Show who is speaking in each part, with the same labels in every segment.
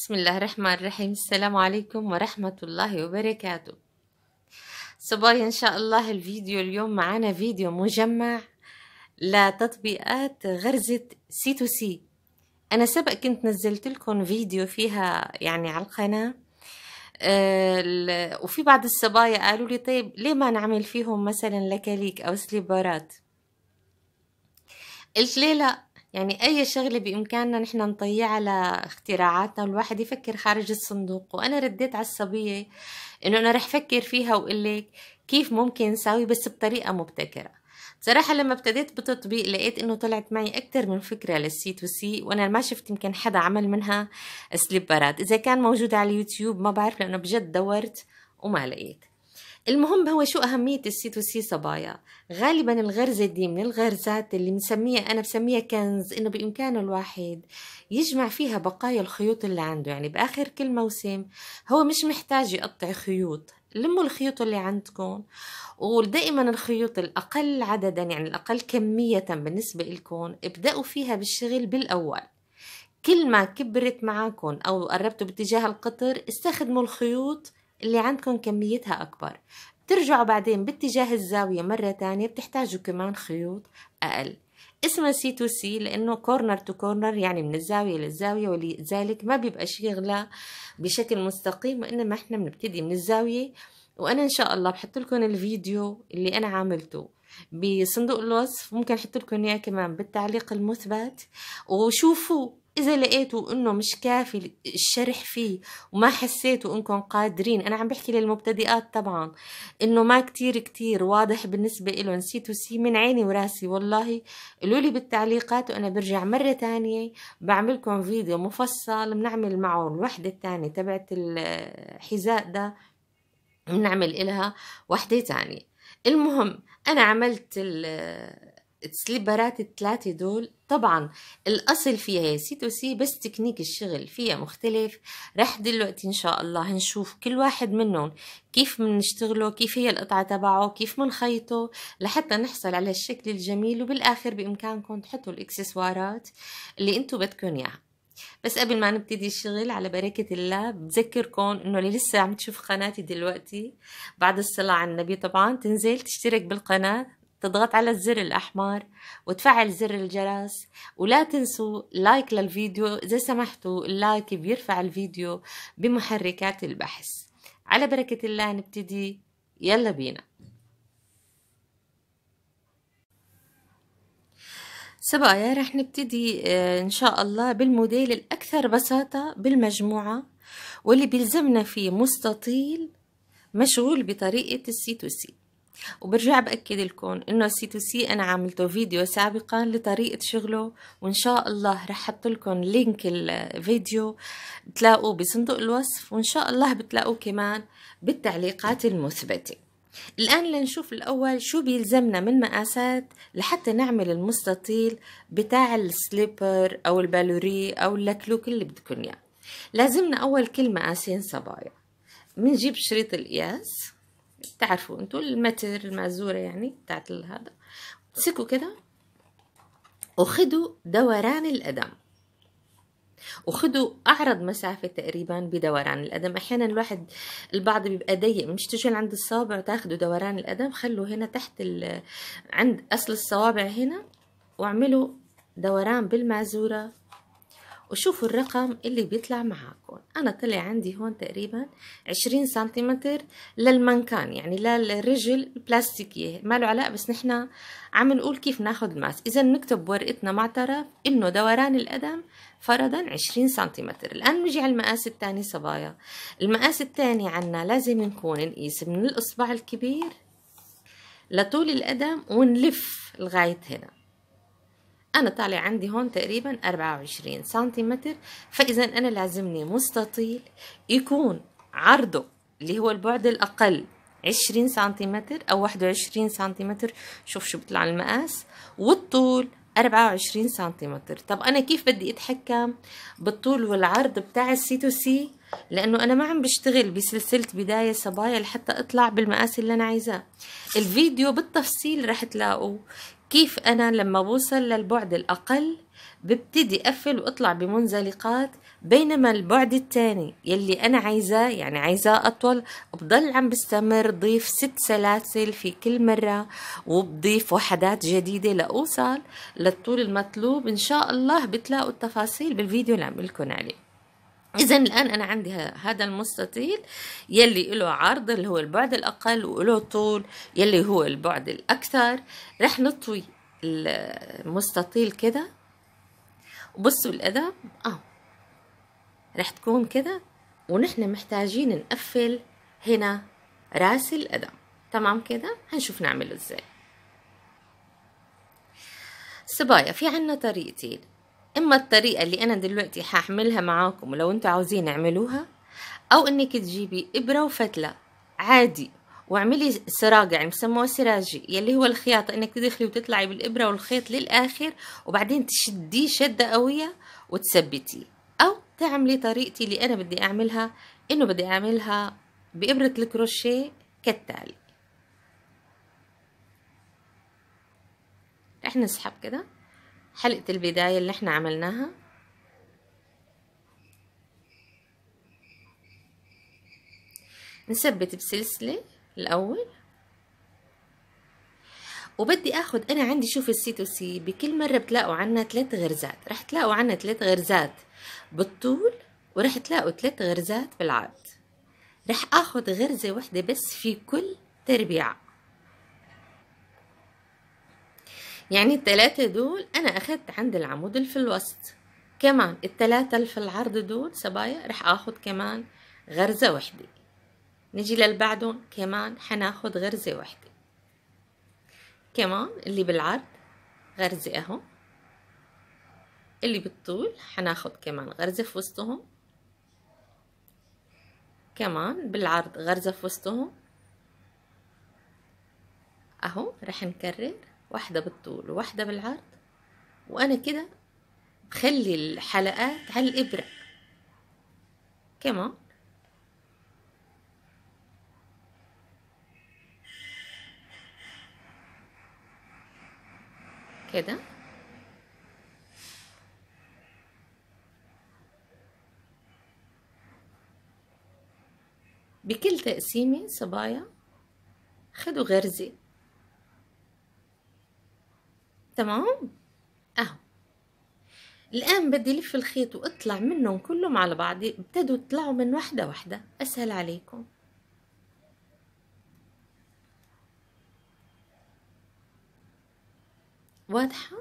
Speaker 1: بسم الله الرحمن الرحيم السلام عليكم ورحمة الله وبركاته صبايا إن شاء الله الفيديو اليوم معنا فيديو مجمع لتطبيقات غرزة سي تو سي أنا سبق كنت نزلت لكم فيديو فيها يعني على القناة آه، وفي بعض الصبايا قالوا لي طيب ليه ما نعمل فيهم مثلا لكاليك أو سليبرات قلت ليه لأ يعني أي شغلة بإمكاننا نحن نطيعها لاختراعاتنا والواحد يفكر خارج الصندوق وأنا رديت على الصبية إنه أنا رح فكر فيها وأقول كيف ممكن نساوي بس بطريقة مبتكرة صراحة لما ابتديت بتطبيق لقيت انه طلعت معي اكثر من فكرة للسي تو سي وانا ما شفت يمكن حدا عمل منها سليبرات اذا كان موجود على اليوتيوب ما بعرف لانه بجد دورت وما لقيت المهم هو شو أهمية السي تو سي صبايا غالبا الغرزة دي من الغرزات اللي بنسميها أنا بسميها كنز إنه بإمكانه الواحد يجمع فيها بقايا الخيوط اللي عنده يعني بآخر كل موسم هو مش محتاج يقطع خيوط لموا الخيوط اللي عندكم ودائما الخيوط الأقل عددا يعني الأقل كمية بالنسبة لكم ابدأوا فيها بالشغل بالأول كل ما كبرت معاكم أو قربتوا باتجاه القطر استخدموا الخيوط اللي عندكم كميتها أكبر بترجعوا بعدين باتجاه الزاوية مرة تانية بتحتاجوا كمان خيوط أقل اسمها سي تو سي لانه كورنر تو كورنر يعني من الزاويه للزاويه ولذلك ما بيبقى غلا بشكل مستقيم وانما احنا بنبتدي من الزاويه وانا ان شاء الله بحط لكم الفيديو اللي انا عاملته بصندوق الوصف ممكن احط لكم اياه كمان بالتعليق المثبت وشوفوا اذا لقيتوا انه مش كافي الشرح فيه وما حسيتوا انكم قادرين انا عم بحكي للمبتدئات طبعا انه ما كتير كتير واضح بالنسبة له نسيتوا سي من عيني وراسي والله قولوا لي بالتعليقات وانا برجع مرة تانية بعملكم فيديو مفصل بنعمل معه الوحدة التانية تبعت الحذاء ده بنعمل إلها وحدة تانية المهم أنا عملت السليبرات الثلاثة دول طبعا الأصل فيها يا تو سي بس تكنيك الشغل فيها مختلف رح دلوقتي إن شاء الله هنشوف كل واحد منهم كيف منشتغله كيف هي القطعة تبعه كيف منخيطه لحتى نحصل على الشكل الجميل وبالآخر بإمكانكم تحطوا الإكسسوارات اللي أنتوا بدكم إياها بس قبل ما نبتدي الشغل على بركة الله بذكركم انه اللي لسه عم تشوف قناتي دلوقتي بعد الصلاة على النبي طبعا تنزل تشترك بالقناة تضغط على الزر الأحمر وتفعل زر الجرس ولا تنسوا لايك للفيديو إذا سمحتوا اللايك بيرفع الفيديو بمحركات البحث على بركة الله نبتدي يلا بينا سبايا رح نبتدي آه، إن شاء الله بالموديل الأكثر بساطة بالمجموعة واللي بيلزمنا فيه مستطيل مشغول بطريقة السي تو سي وبرجع بأكد لكم إنه سي تو سي أنا عملته فيديو سابقا لطريقة شغله وإن شاء الله رح لكم لينك الفيديو بتلاقوه بصندوق الوصف وإن شاء الله بتلاقوه كمان بالتعليقات المثبته الآن لنشوف الأول شو بيلزمنا من مقاسات لحتى نعمل المستطيل بتاع السليبر أو البالوري أو اللكلوك اللي بدكم إياه لازمنا أول كل مقاسين صبايا بنجيب شريط القياس تعرفوا انتوا المتر المعزوره يعني بتاعت هذا تمسكوا كده وخدوا دوران الأدم وخدوا أعرض مسافة تقريبا بدوران الأدم أحيانا الواحد البعض بيبقى ضيق مش تجي عند الصوابع تاخدوا دوران الأدم خلوا هنا تحت ال... عند أصل الصوابع هنا واعملوا دوران بالمعزورة وشوفوا الرقم اللي بيطلع معاكم انا طلع عندي هون تقريبا 20 سنتيمتر للمنكان يعني للرجل البلاستيكيه ما له علاقه بس نحن عم نقول كيف ناخذ الماس اذا نكتب بورقتنا مع طرف انه دوران القدم فرضا 20 سنتيمتر الان نجي على المقاس الثاني صبايا المقاس الثاني عنا لازم نكون نقيس من الاصبع الكبير لطول القدم ونلف لغايه هنا أنا طالع عندي هون تقريبا 24 سنتيمتر فإذا أنا لازمني مستطيل يكون عرضه اللي هو البعد الأقل 20 سنتيمتر أو 21 سنتيمتر شوف شو بيطلع المقاس والطول 24 سنتيمتر طب أنا كيف بدي أتحكم بالطول والعرض بتاع السي تو سي لأنه أنا ما عم بشتغل بسلسلة بداية صبايا لحتى أطلع بالمقاس اللي أنا عايزاه الفيديو بالتفصيل رح تلاقوا كيف أنا لما بوصل للبعد الأقل ببتدي أقفل وأطلع بمنزلقات بينما البعد الثاني يلي أنا عايزاه يعني عايزاه أطول بضل عم بستمر ضيف ست سلاسل في كل مرة وبضيف وحدات جديدة لأوصل للطول المطلوب إن شاء الله بتلاقوا التفاصيل بالفيديو اللي عم عليه آه. اذا الان انا عندي هذا المستطيل يلي له عرض اللي هو البعد الاقل وله طول يلي هو البعد الاكثر رح نطوي المستطيل كده وبصوا الادب اه رح تكون كده ونحن محتاجين نقفل هنا راس الادب تمام كده هنشوف نعمله ازاي صبايا في عنا طريقتين اما الطريقه اللي انا دلوقتي هعملها معاكم لو انتوا عاوزين اعملوها او انك تجيبي ابره وفتله عادي واعملي سراج يعني بسموه سراجي يلي هو الخياطه انك تدخلي وتطلعي بالابره والخيط للاخر وبعدين تشديه شده قويه وتثبتيه او تعملي طريقتي اللي انا بدي اعملها انه بدي اعملها بابره الكروشيه كالتالي رح نسحب كده حلقة البداية اللي احنا عملناها نثبت بسلسلة الأول وبدي أخذ انا عندي شوف السي تو سي بكل مره بتلاقوا عنا ثلاث غرزات رح تلاقوا عنا ثلاث غرزات بالطول ورح تلاقوا ثلاث غرزات بالعرض رح أخذ غرزه وحده بس في كل تربيعه يعني التلاتة دول أنا أخدت عند العمود اللي في الوسط كمان التلاتة اللي في العرض دول سبايا رح أخد كمان غرزة وحدة نجي للبعدون كمان حناخد غرزة وحدة كمان اللي بالعرض غرزة أهو اللي بالطول حناخد كمان غرزة في وسطهم كمان بالعرض غرزة في وسطهم أهو رح نكرر واحدة بالطول وواحدة بالعرض وأنا كده بخلي الحلقات على الإبرة كمان كده بكل تقسيمة صبايا خدوا غرزة تمام اهو الآن بدي لف الخيط واطلع منهم كلهم على بعض ابتدوا تطلعوا من واحدة واحدة أسهل عليكم واضحة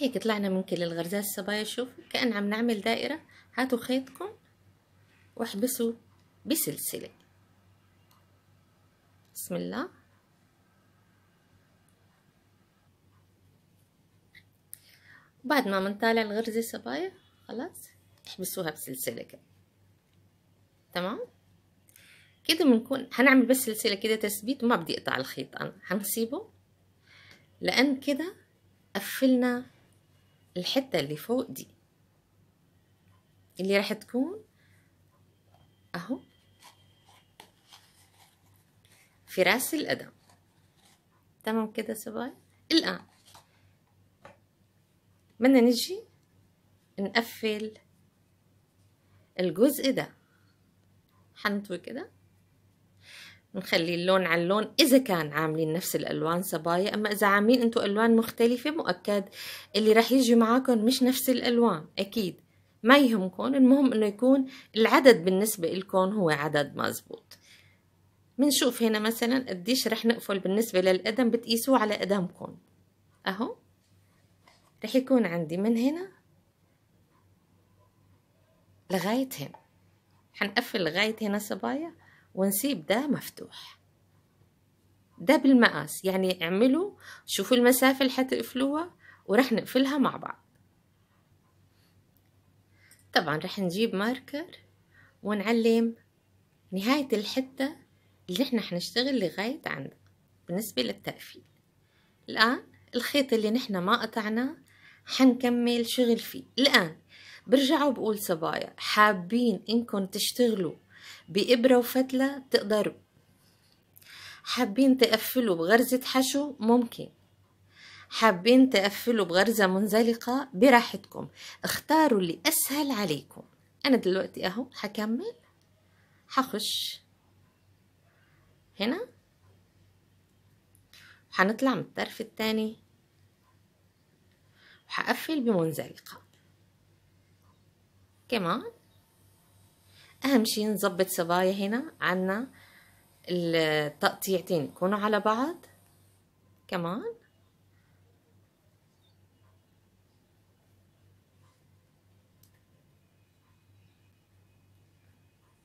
Speaker 1: هيك طلعنا من كل الغرزات الصبايا شوف كأن عم نعمل دائرة هاتوا خيطكم واحبسوا بسلسلة بسم الله بعد ما منطالع الغرزة صبايا خلاص احبسوها بسلسلة كده تمام كده بنكون هنعمل بس سلسلة كده تثبيت وما بدي اقطع الخيط انا هنسيبه لان كده قفلنا الحتة اللي فوق دي اللي راح تكون اهو في راس القدم تمام كده صبايا الان بدنا نجي نقفل الجزء ده حنطوي كده نخلي اللون على اللون إذا كان عاملين نفس الألوان صبايا أما إذا عاملين انتو ألوان مختلفة مؤكد اللي رح يجي معاكم مش نفس الألوان أكيد ما يهمكم المهم أنه يكون العدد بالنسبة لكم هو عدد مزبوط منشوف هنا مثلا قديش رح نقفل بالنسبة للقدم بتقيسوه على قدمكم أهو رح يكون عندي من هنا لغاية هنا حنقفل لغاية هنا صبايا ونسيب ده مفتوح ده بالمقاس يعني اعملوا شوفوا المسافة اللي حتقفلوها ورح نقفلها مع بعض طبعا رح نجيب ماركر ونعلم نهاية الحتة اللي احنا حنشتغل لغاية عندها بالنسبة للتقفيل الآن الخيط اللي نحنا ما قطعناه حنكمل شغل فيه الآن برجع وبقول صبايا حابين انكم تشتغلوا بإبرة وفتلة تقدروا حابين تقفلوا بغرزة حشو ممكن حابين تقفلوا بغرزة منزلقة براحتكم اختاروا اللي أسهل عليكم أنا دلوقتي أهو هكمل هخش هنا هنطلع من الطرف التاني وحقفل بمنزلقة كمان اهم شيء نظبط صبايا هنا عنا التقطيعتين يكونوا على بعض كمان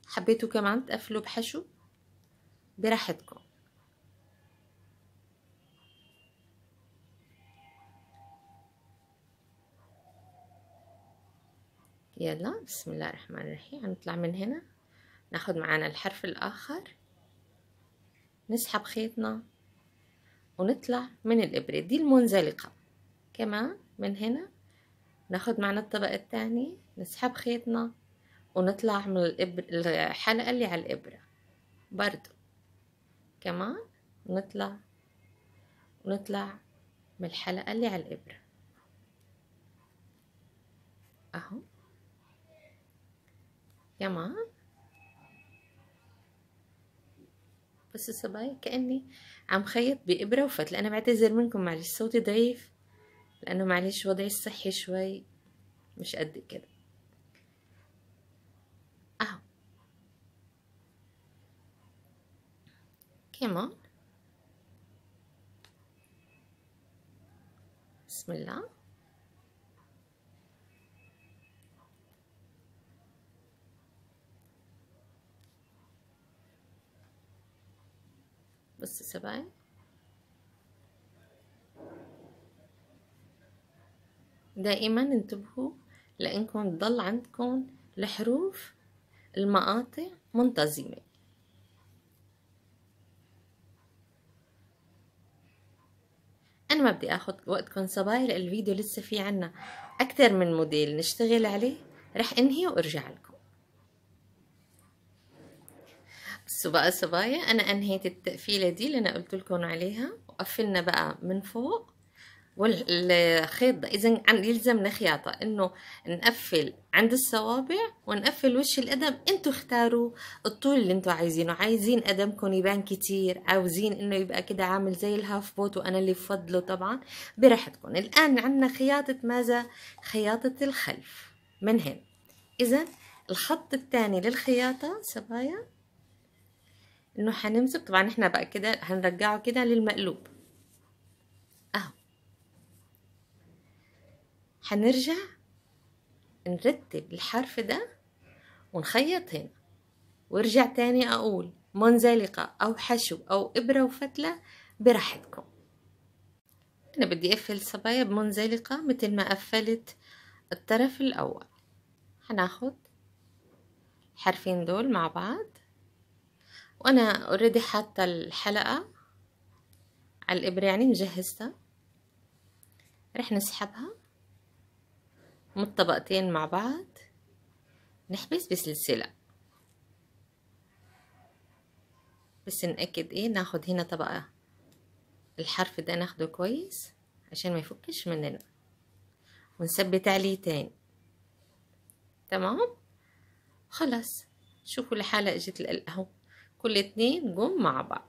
Speaker 1: حبيتوا كمان تقفلوا بحشو براحتكم يلا بسم الله الرحمن الرحيم هنطلع من هنا ناخد معانا الحرف الآخر نسحب خيطنا ونطلع من الإبرة دي المنزلقة كمان من هنا ناخد معنا الطبقه الثانيه نسحب خيطنا ونطلع من الإبر... الحلقة اللي على الإبرة برضو كمان نطلع ونطلع من الحلقة اللي على الإبرة أهو كمان بس الصبايا كأني عم خيط بإبرة وفتلة أنا بعتذر منكم معلش صوتي ضعيف لأنه معلش وضعي الصحي شوي مش قد كده أهو كمان بسم الله بس سبعين دائما انتبهوا لانكم تضل عندكم الحروف المقاطع منتظمه انا ما بدي اخذ وقتكم صبايا الفيديو لسه في عنا اكثر من موديل نشتغل عليه رح انهي وارجع لكم بس صبايا انا انهيت التقفيله دي اللي انا قلت لكم عليها وقفلنا بقى من فوق والخيط ده اذا يلزمنا خياطه انه نقفل عند الصوابع ونقفل وش القدم انتوا اختاروا الطول اللي انتوا عايزينه عايزين قدمكم يبان كتير عاوزين انه يبقى كده عامل زي الهاف بوت وانا اللي بفضله طبعا براحتكم الان عندنا خياطه ماذا خياطه الخلف من هنا اذا الخط الثاني للخياطه صبايا انه هنمسك طبعا احنا بقى كده هنرجعه كده للمقلوب اهو هنرجع نرتب الحرف ده ونخيط هنا وارجع تاني اقول منزلقة او حشو او ابرة وفتلة براحتكم انا بدي اقفل صبايا بمنزلقة مثل ما قفلت الطرف الاول هناخد الحرفين دول مع بعض وانا اوريدي حاطه الحلقه على الابره يعني مجهزتها رح نسحبها من الطبقتين مع بعض نحبس بسلسله بس نأكد ايه ناخد هنا طبقة الحرف ده ناخده كويس عشان ما يفكش مننا ونثبت عليه تاني تمام خلاص شوفوا الحلقة اجت اهو كل اتنين جم مع بعض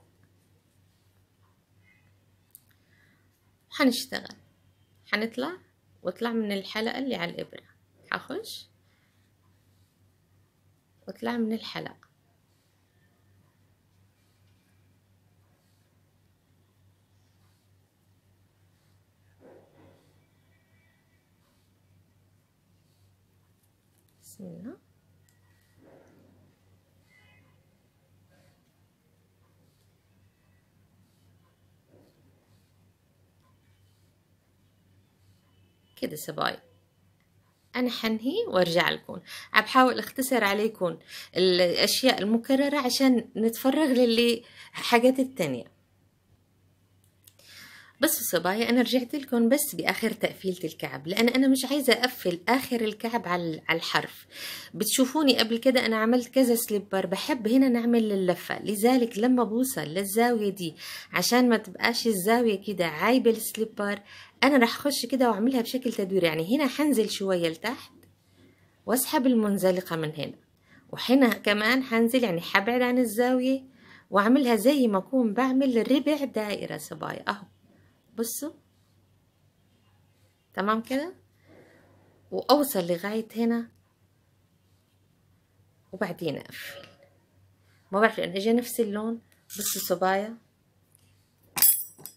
Speaker 1: هنشتغل هنطلع واطلع من الحلقة اللي على الإبرة هخش واطلع من الحلقة بسم الله كده سباي أنا حنهي وأرجع لكم بحاول أختصر عليكم الأشياء المكررة عشان نتفرغ للي حاجات التانية بس صبايا انا رجعت لكم بس باخر تقفيله الكعب لان انا مش عايزه اقفل اخر الكعب على الحرف بتشوفوني قبل كده انا عملت كذا سليبر بحب هنا نعمل اللفه لذلك لما بوصل للزاويه دي عشان ما تبقاش الزاويه كده عايبه السليبر انا راح اخش كده واعملها بشكل تدويري يعني هنا هنزل شويه لتحت واسحب المنزلقه من هنا وهنا كمان هنزل يعني حبعد عن الزاويه واعملها زي ما اكون بعمل ربع دائره صبايا اهو بصوا تمام كده واوصل لغايه هنا وبعدين اقفل ما بعرف لان اجى نفس اللون بصوا صبايا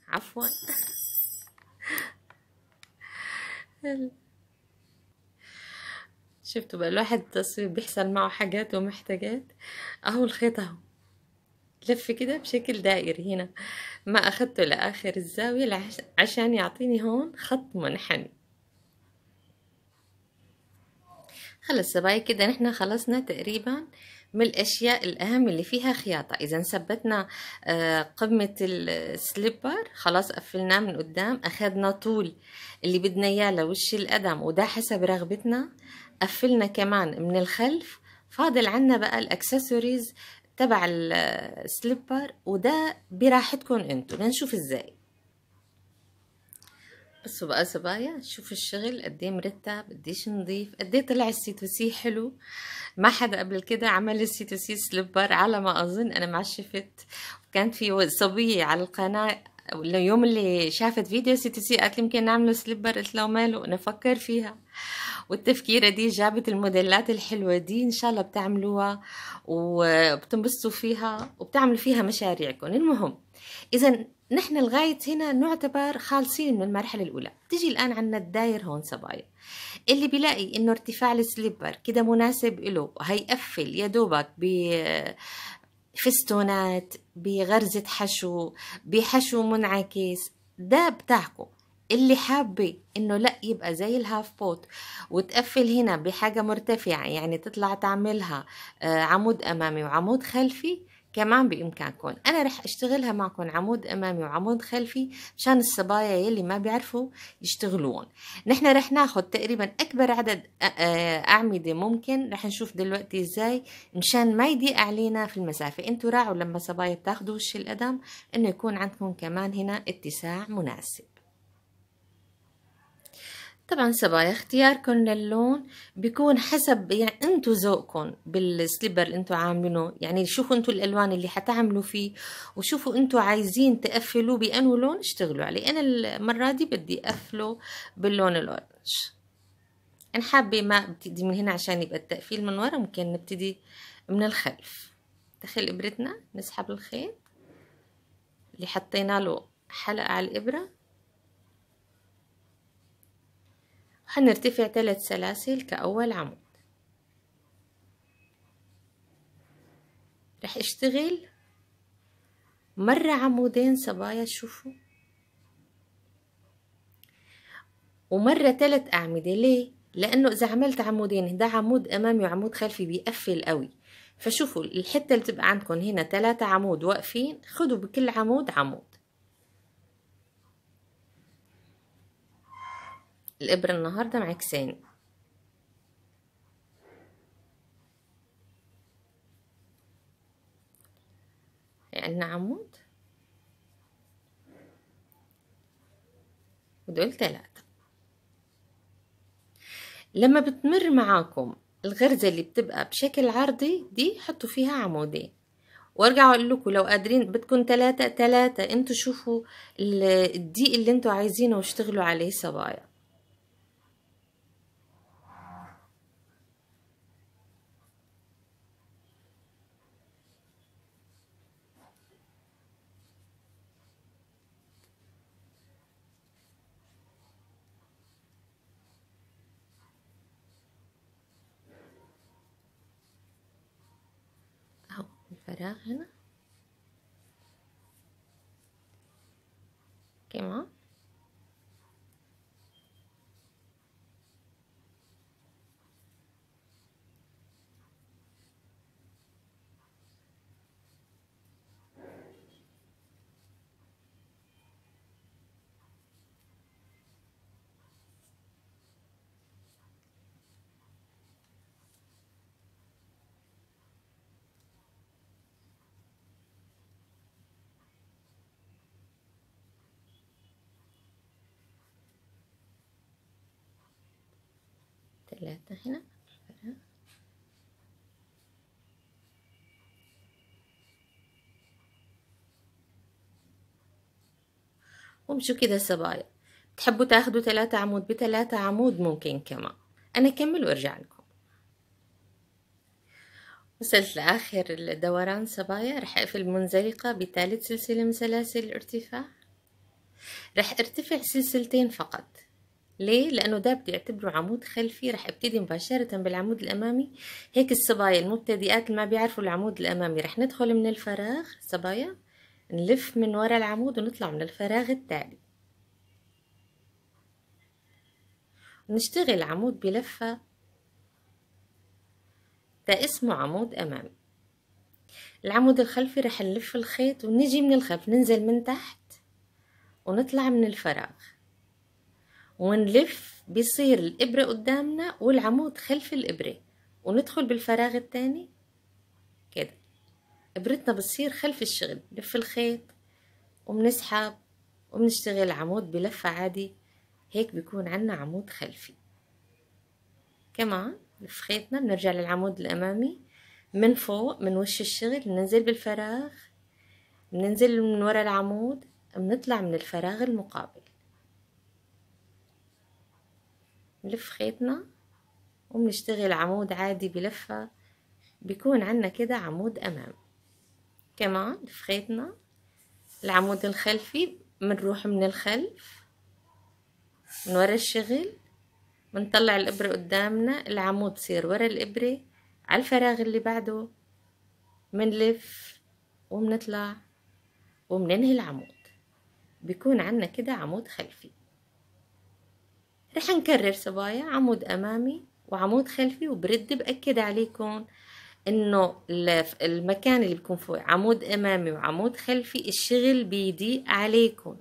Speaker 1: عفوا شفتوا بقى الواحد بيحصل معه حاجات ومحتاجات اهو الخيط اهو لف كده بشكل دائري هنا ما اخدته لاخر الزاوية عشان يعطيني هون خط منحني خلاص باي كده نحنا خلصنا تقريبا من الأشياء الأهم اللي فيها خياطة إذا ثبتنا آه، قمة السليبر خلاص قفلناه من قدام اخذنا طول اللي بدنا إياه لوش القدم وده حسب رغبتنا قفلنا كمان من الخلف فاضل عنا بقى الأكسسوارز تبع آه، السليبر وده براحتكم انتم لنشوف ازاي بصوا صبايا شوفوا الشغل قد ايه مرتب قد ايه نظيف قد ايه طلع السي تو سي حلو ما حدا قبل كده عمل السي تو سي سليبر على ما اظن انا ما شفت كانت في صبيه على القناه اليوم اللي شافت فيديو سي تو سي قالت لي يمكن نعمله سليبر قلت لها ماله نفكر فيها والتفكيرة دي جابت الموديلات الحلوة دي إن شاء الله بتعملوها وبتنبسطوا فيها وبتعملوا فيها مشاريعكم المهم إذا نحن لغاية هنا نعتبر خالصين من المرحلة الأولى تجي الآن عنا الداير هون صبايا اللي بيلاقي إنه ارتفاع السليبر كده مناسب إله هيقفل يا دوبك بفستونات بغرزة حشو بحشو منعكس ده بتاعكم اللي حابه انه لا يبقى زي الهاف بوت وتقفل هنا بحاجة مرتفعة يعني تطلع تعملها آه، عمود امامي وعمود خلفي كمان بإمكانكم أنا رح أشتغلها معكم عمود أمامي وعمود خلفي مشان الصبايا يلي ما بيعرفوا يشتغلون نحن رح ناخذ تقريبا أكبر عدد أعمدة ممكن رح نشوف دلوقتي إزاي مشان ما يضيق علينا في المسافة انتوا راعوا لما صبايا بتاخذوا وش القدم إنه يكون عندكم كمان هنا اتساع مناسب طبعا صبايا اختياركم للون بيكون حسب يعني انتو ذوقكم بالسليبر اللي انتو عاملينه يعني شوفوا انتو الالوان اللي حتعملوا فيه وشوفوا انتو عايزين تقفلوا بانو لون اشتغلوا عليه انا المره دي بدي اقفله باللون الاورنج انا حابه ما بتدي من هنا عشان يبقى التقفيل من ورا ممكن نبتدي من الخلف دخل ابرتنا نسحب الخيط اللي حطينا له حلقه على الابره هنرتفع ثلاث سلاسل كأول عمود رح اشتغل مرة عمودين صبايا شوفوا ومرة ثلاث أعمدة ليه؟ لأنه إذا عملت عمودين ده عمود أمامي وعمود خلفي بيقفل قوي فشوفوا الحتة اللي بتبقى عندكم هنا ثلاثة عمود واقفين خدوا بكل عمود عمود الإبرة النهاردة معكسان عندنا يعني عمود ودول ثلاثة لما بتمر معاكم الغرزة اللي بتبقى بشكل عرضي دي حطوا فيها عمودين وارجع اقول لكم لو قادرين بدكم تلاتة تلاتة انتوا شوفوا الضيق اللي انتوا عايزينه واشتغلوا عليه صبايا 对呀，哈。ثلاثة هنا وامشوا كده صبايا تحبوا تاخدوا ثلاثة عمود بثلاثة عمود ممكن كمان أنا أكمل وأرجع لكم وصلت لآخر الدوران صبايا رح أقفل منزلقة بثالث سلسلة من سلاسل الارتفاع رح ارتفع سلسلتين فقط ليه؟ لأنه ده بدي أعتبره عمود خلفي رح أبتدي مباشرة بالعمود الأمامي هيك الصبايا المبتدئات اللي ما بيعرفوا العمود الأمامي رح ندخل من الفراغ صبايا نلف من ورا العمود ونطلع من الفراغ التالي نشتغل عمود بلفة ده اسمه عمود أمامي العمود الخلفي رح نلف الخيط ونجي من الخلف ننزل من تحت ونطلع من الفراغ ونلف بيصير الإبرة قدامنا والعمود خلف الإبرة وندخل بالفراغ التاني كده إبرتنا بتصير خلف الشغل نلف الخيط وبنسحب وبنشتغل عمود بلفة عادي هيك بيكون عنا عمود خلفي كمان نلف خيطنا بنرجع للعمود الأمامي من فوق من وش الشغل بننزل بالفراغ بننزل من ورا العمود بنطلع من الفراغ المقابل بنلف خيطنا وبنشتغل عمود عادي بلفة بيكون عنا كده عمود أمام كمان في خيطنا العمود الخلفي بنروح من الخلف من ورا الشغل بنطلع الإبرة قدامنا العمود صير ورا الإبرة على الفراغ اللي بعده بنلف وبنطلع وبننهي العمود بيكون عنا كده عمود خلفي رح نكرر صبايا عمود أمامي وعمود خلفي وبرد بأكد عليكم انه المكان اللي بكون فوق عمود امامي وعمود خلفي الشغل بيدي عليكم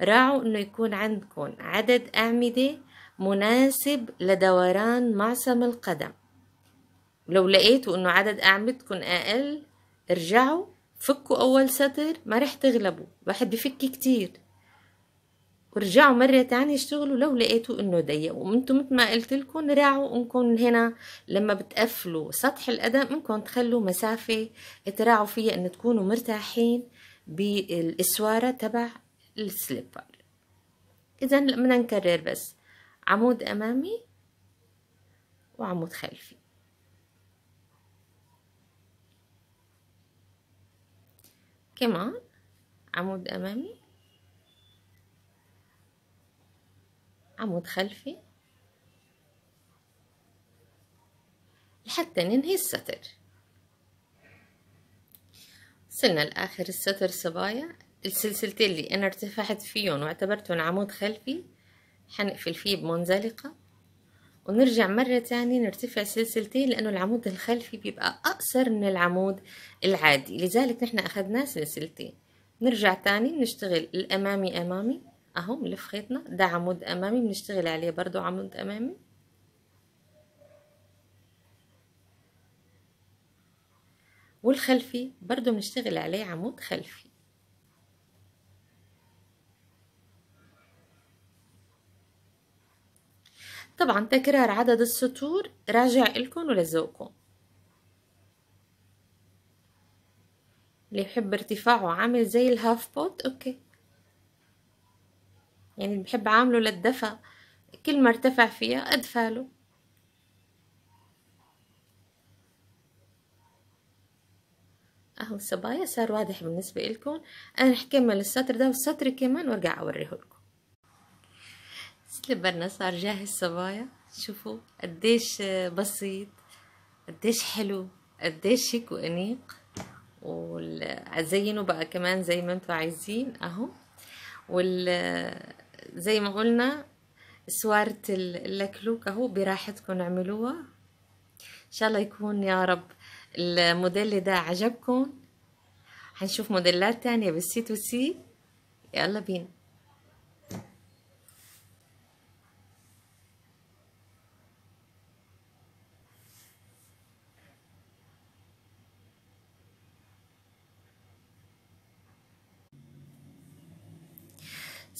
Speaker 1: راعوا انه يكون عندكم عدد اعمدة مناسب لدوران معصم القدم لو لقيتوا انه عدد اعمدتكم اقل ارجعوا فكوا اول سطر ما رح تغلبوا واحد بفك كتير ورجعوا مرة تانية اشتغلوا لو لقيتوا انه ضيق وانتم مثل ما قلت لكم راعوا انكم هنا لما بتقفلوا سطح القدم انكم تخلوا مسافة تراعوا فيها ان تكونوا مرتاحين بالاسوارة تبع السليبر اذا بدنا نكرر بس عمود امامي وعمود خلفي كمان عمود امامي عمود خلفي لحتى ننهي الستر وصلنا لآخر الستر صبايا السلسلتين اللي أنا ارتفعت فيهم واعتبرتهم عمود خلفي حنقفل فيه بمنزلقة ونرجع مرة تانية نرتفع سلسلتين لأنه العمود الخلفي بيبقى أقصر من العمود العادي لذلك نحن أخذنا سلسلتين نرجع تاني نشتغل الأمامي أمامي اهو نلف خيطنا ده عمود امامي بنشتغل عليه برضو عمود امامي والخلفي برضو بنشتغل عليه عمود خلفي طبعا تكرار عدد السطور راجع لكم ولذوقكم اللي يحب ارتفاعه عامل زي الهاف بوت اوكي يعني بحب عامله للدفا كل ما ارتفع فيها ادفاله اهو الصبايا صار واضح بالنسبة لكم انا رح كمل السطر ده والسطر كمان وارجع اوريه لكم سليبرنا صار جاهز صبايا شوفوا قديش بسيط قديش حلو قديش شيك وانيق وعزينه بقى كمان زي ما انتم عايزين اهو وال زي ما قلنا سوارة اللكلوك اهو براحتكم اعملوها ان شاء الله يكون يا رب الموديل ده عجبكم هنشوف موديلات تانية بالسي تو سي يلا بينا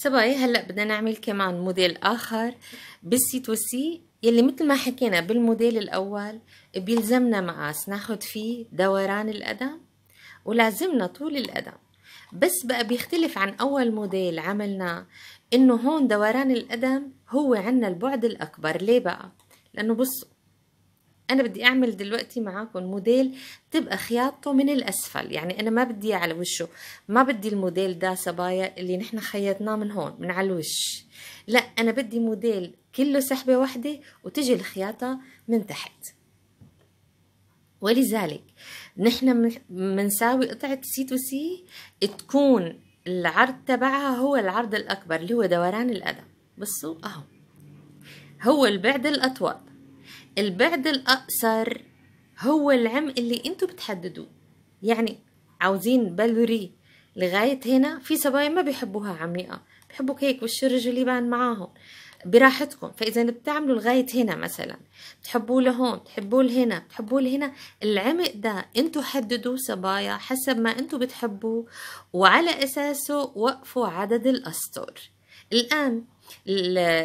Speaker 1: سباي هلا بدنا نعمل كمان موديل اخر بالسي تو سي يلي مثل ما حكينا بالموديل الاول بيلزمنا مقاس ناخد فيه دوران القدم ولازمنا طول القدم بس بقى بيختلف عن اول موديل عملناه انه هون دوران القدم هو عنا البعد الاكبر ليه بقى لانه بصوا انا بدي اعمل دلوقتي معاكم موديل تبقى خياطته من الاسفل يعني انا ما بدي على وشه ما بدي الموديل ده صبايا اللي نحن خيطناه من هون من على الوش لا انا بدي موديل كله سحبه واحده وتجي الخياطه من تحت ولذلك نحن بنساوي قطعه سي تو سي تكون العرض تبعها هو العرض الاكبر اللي هو دوران القدم بصوا اهو هو البعد الاطول البعد الأقصر هو العمق اللي انتوا بتحددوه يعني عاوزين بلوري لغاية هنا في صبايا ما بيحبوها عميقة بيحبوا هيك والشرج اللي يبان معاهم براحتكم فإذا بتعملوا لغاية هنا مثلا بتحبوه لهون بتحبوه لهنا بتحبوه لهنا العمق ده انتوا حددوا صبايا حسب ما انتوا بتحبوه وعلى أساسه وقفوا عدد الأسطر الآن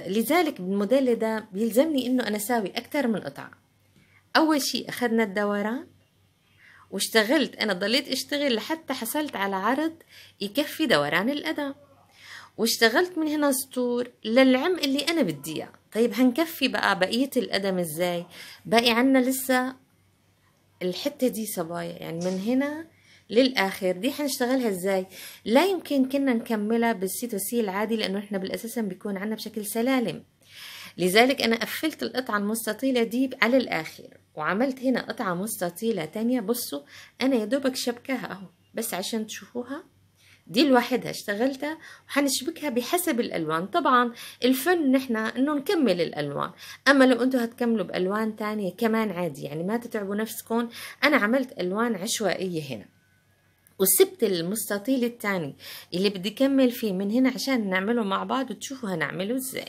Speaker 1: لذلك الموديل ده بيلزمني انه انا اساوي اكثر من قطعه اول شيء اخذنا الدوران واشتغلت انا ضليت اشتغل لحتى حصلت على عرض يكفي دوران القدم واشتغلت من هنا سطور للعمق اللي انا بدي اياه طيب هنكفي بقى بقيه القدم ازاي باقي عنا لسه الحته دي صبايا يعني من هنا للاخر دي هنشتغلها ازاي لا يمكن كنا نكملها بالسي تو سي العادي لانه احنا بالاساس بيكون عندنا بشكل سلالم لذلك انا قفلت القطعه المستطيله دي على الاخر وعملت هنا قطعه مستطيله تانية بصوا انا يا دوبك شبكها اهو بس عشان تشوفوها دي لوحدها اشتغلتها وحنشبكها بحسب الالوان طبعا الفن نحن انه نكمل الالوان اما لو انتم هتكملوا بالوان تانية كمان عادي يعني ما تتعبوا نفسكم انا عملت الوان عشوائيه هنا وسبت المستطيل الثاني اللي بدي كمل فيه من هنا عشان نعمله مع بعض وتشوفوا هنعمله ازاي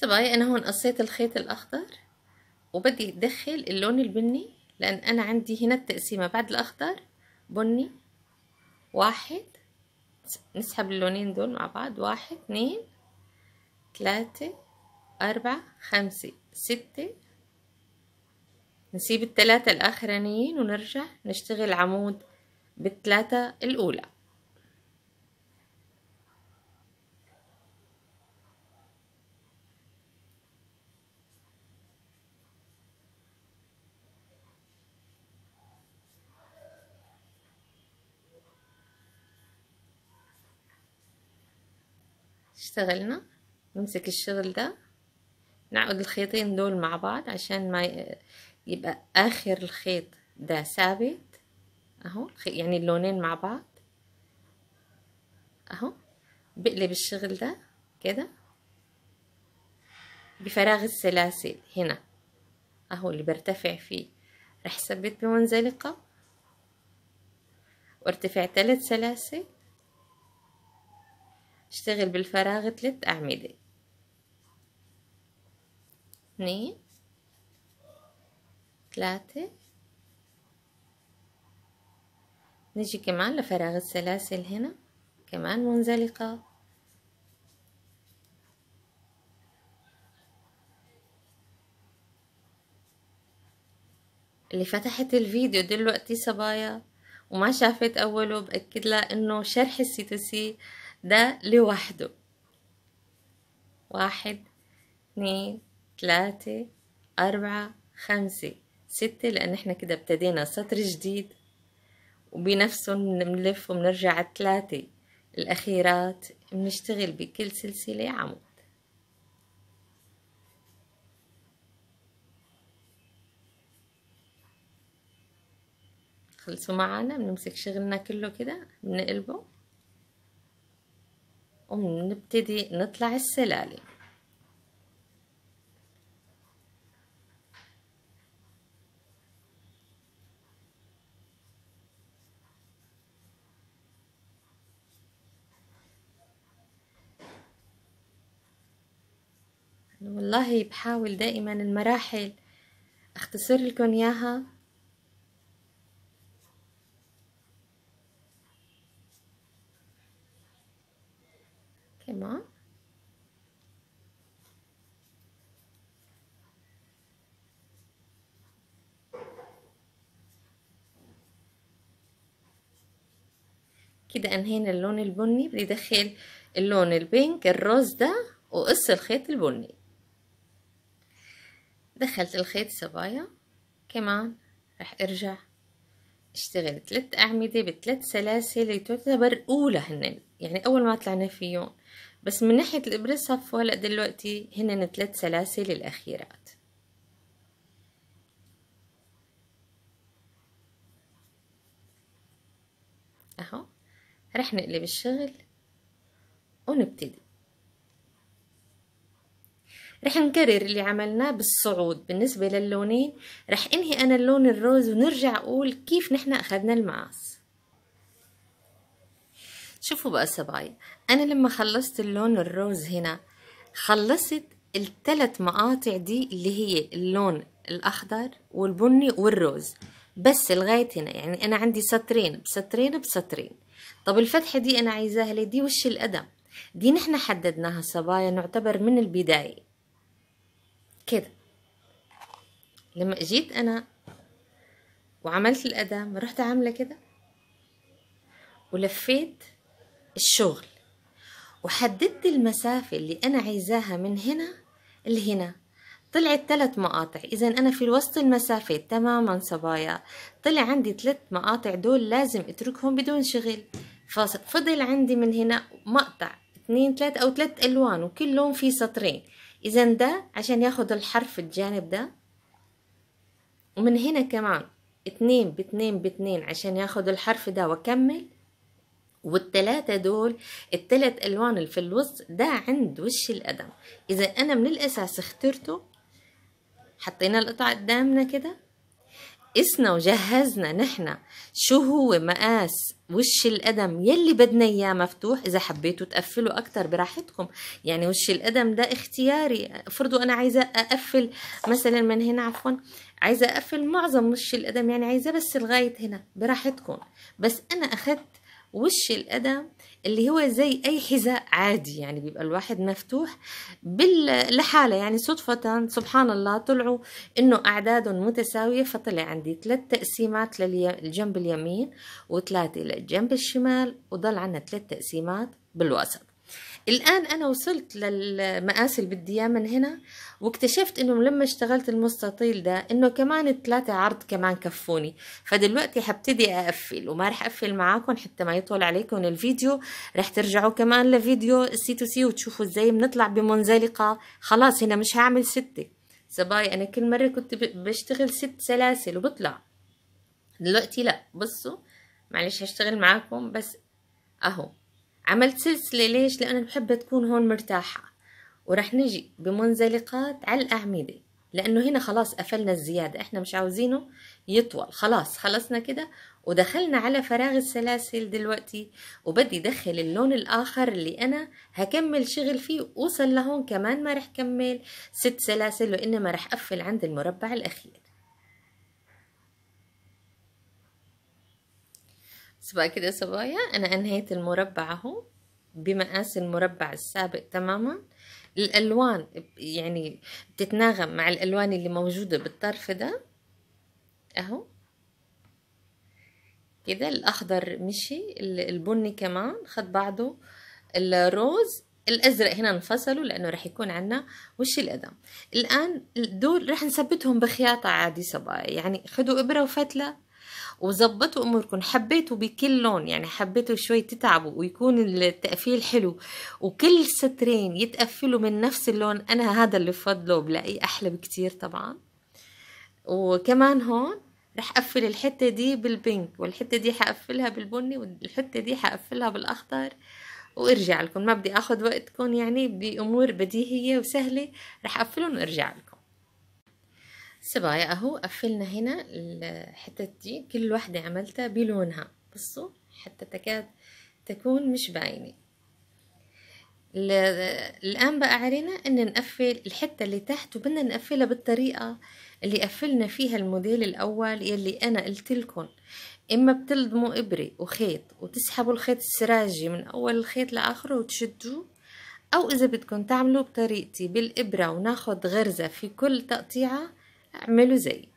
Speaker 1: صبايا انا هون قصيت الخيط الاخضر وبدي ادخل اللون البني لان انا عندي هنا التقسيمه بعد الاخضر بني واحد نسحب اللونين دول مع بعض واحد اتنين تلاتة أربعة خمسة ستة نسيب التلاتة الآخرانيين ونرجع نشتغل عمود بالتلاتة الأولى اشتغلنا نمسك الشغل ده نعقد الخيطين دول مع بعض عشان ما يبقى آخر الخيط ده ثابت اهو يعني اللونين مع بعض اهو بقلب الشغل ده كده بفراغ السلاسل هنا اهو اللي برتفع فيه رح ثبت بمنزلقة وارتفع ثلاث سلاسل اشتغل بالفراغ تلت أعمدة اثنين ثلاثة نجي كمان لفراغ السلاسل هنا كمان منزلقة اللي فتحت الفيديو دلوقتي صبايا وما شافت أوله بأكد لها إنه شرح السي تو سي ده لوحده واحد اتنين تلاتة أربعة خمسة ستة لأن احنا كده ابتدينا سطر جديد وبنفسه بنلف وبنرجع على التلاتة الأخيرات بنشتغل بكل سلسلة عمود خلصوا معانا بنمسك شغلنا كله كده بنقلبه ونبتدي نطلع السلالم والله بحاول دائما المراحل اختصر لكم اياها تمام كده انهينا اللون البني بدي ادخل اللون البينك الروز ده وقص الخيط البني دخلت الخيط صبايا كمان راح ارجع اشتغل ثلاث اعمدة بثلاث سلاسل اللي تعتبر اولى هن يعني اول ما طلعنا فيهم بس من ناحية الإبرة صفوا هلأ دلوقتي هنا تلات سلاسل الأخيرات أهو رح نقلب الشغل ونبتدي رح نكرر اللي عملناه بالصعود بالنسبة للونين رح انهي انا اللون الروز ونرجع اقول كيف نحن اخذنا المقاس شوفوا بقى الصبايا انا لما خلصت اللون الروز هنا خلصت الثلاث مقاطع دي اللي هي اللون الاخضر والبني والروز بس لغايه هنا يعني انا عندي سطرين بسطرين بسطرين طب الفتحه دي انا عايزاها ليه دي وش القدم دي نحن حددناها صبايا نعتبر من البدايه كده لما جيت انا وعملت القدم رحت عامله كده ولفيت الشغل وحددت المسافة اللي أنا عايزاها من هنا لهنا طلعت ثلاث مقاطع إذا أنا في الوسط المسافة تماما صبايا طلع عندي ثلاث مقاطع دول لازم أتركهم بدون شغل فضل عندي من هنا مقطع اثنين ثلاث أو ثلاث ألوان وكل لون فيه سطرين إذا ده عشان ياخد الحرف الجانب ده ومن هنا كمان اتنين باتنين باتنين عشان ياخد الحرف ده وأكمل والتلاتة دول التلات ألوان اللي في الوسط ده عند وش القدم إذا أنا من الأساس اخترته حطينا القطعة قدامنا كده قسنا وجهزنا نحن شو هو مقاس وش القدم يلي بدنا اياه مفتوح اذا حبيتوا تقفلوا اكتر براحتكم يعني وش القدم ده اختياري فرضوا انا عايزه اقفل مثلا من هنا عفوا عايزه اقفل معظم وش القدم يعني عايزه بس لغايه هنا براحتكم بس انا اخذت وش القدم اللي هو زي اي حذاء عادي يعني بيبقى الواحد مفتوح لحاله يعني صدفة سبحان الله طلعوا انه اعدادهم متساوية فطلع عندي ثلاث تقسيمات للجنب اليمين وثلاثة للجنب الشمال وضل عنا ثلاث تقسيمات بالوسط الآن أنا وصلت للمقاس اللي بدي إياه من هنا واكتشفت إنه لما اشتغلت المستطيل ده إنه كمان التلاتة عرض كمان كفوني فدلوقتي حبتدي أقفل وما رح أقفل معاكم حتى ما يطول عليكم الفيديو رح ترجعوا كمان لفيديو السي تو سي وتشوفوا إزاي بنطلع بمنزلقة خلاص هنا مش هعمل ستة صباي أنا كل مرة كنت بشتغل ست سلاسل وبطلع دلوقتي لا بصوا معلش هشتغل معاكم بس أهو عملت سلسلة ليش لأن بحب تكون هون مرتاحة ورح نجي بمنزلقات على الأعمدة لأنه هنا خلاص قفلنا الزيادة إحنا مش عاوزينه يطول خلاص خلصنا كده ودخلنا على فراغ السلاسل دلوقتي وبدي دخل اللون الآخر اللي أنا هكمل شغل فيه وصل لهون كمان ما رح كمل ست سلاسل وإنما رح أقفل عند المربع الأخير بقى كده صبايا انا انهيت المربع اهو بمقاس المربع السابق تماما الالوان يعني بتتناغم مع الالوان اللي موجوده بالطرف ده اهو كده الاخضر مشي البني كمان خد بعضه الروز الازرق هنا انفصلوا لانه رح يكون عنا وش القدم الان دول رح نثبتهم بخياطه عادي صبايا يعني خدوا ابره وفتله وظبطوا اموركم حبيتوا بكل لون يعني حبيتوا شوي تتعبوا ويكون التقفيل حلو وكل سترين يتقفلوا من نفس اللون انا هذا اللي بفضله بلاقيه احلى بكتير طبعا وكمان هون رح اقفل الحته دي بالبينك والحته دي حقفلها بالبني والحته دي حقفلها بالاخضر وارجع لكم ما بدي اخذ وقتكم يعني بامور بديهيه وسهله رح اقفلهم وارجع لكم سبايا اهو قفلنا هنا الحتت دي كل واحدة عملتها بلونها بصوا حتى تكاد تكون مش باينة الآن بقى علينا ان نقفل الحتة اللي تحت وبدنا نقفلها بالطريقة اللي قفلنا فيها الموديل الأول يلي أنا قلت لكم إما بتلضموا إبرة وخيط وتسحبوا الخيط السراجي من أول الخيط لآخره وتشدوه أو إذا بدكم تعملوا بطريقتي بالإبرة وناخد غرزة في كل تقطيعة اعملوا زي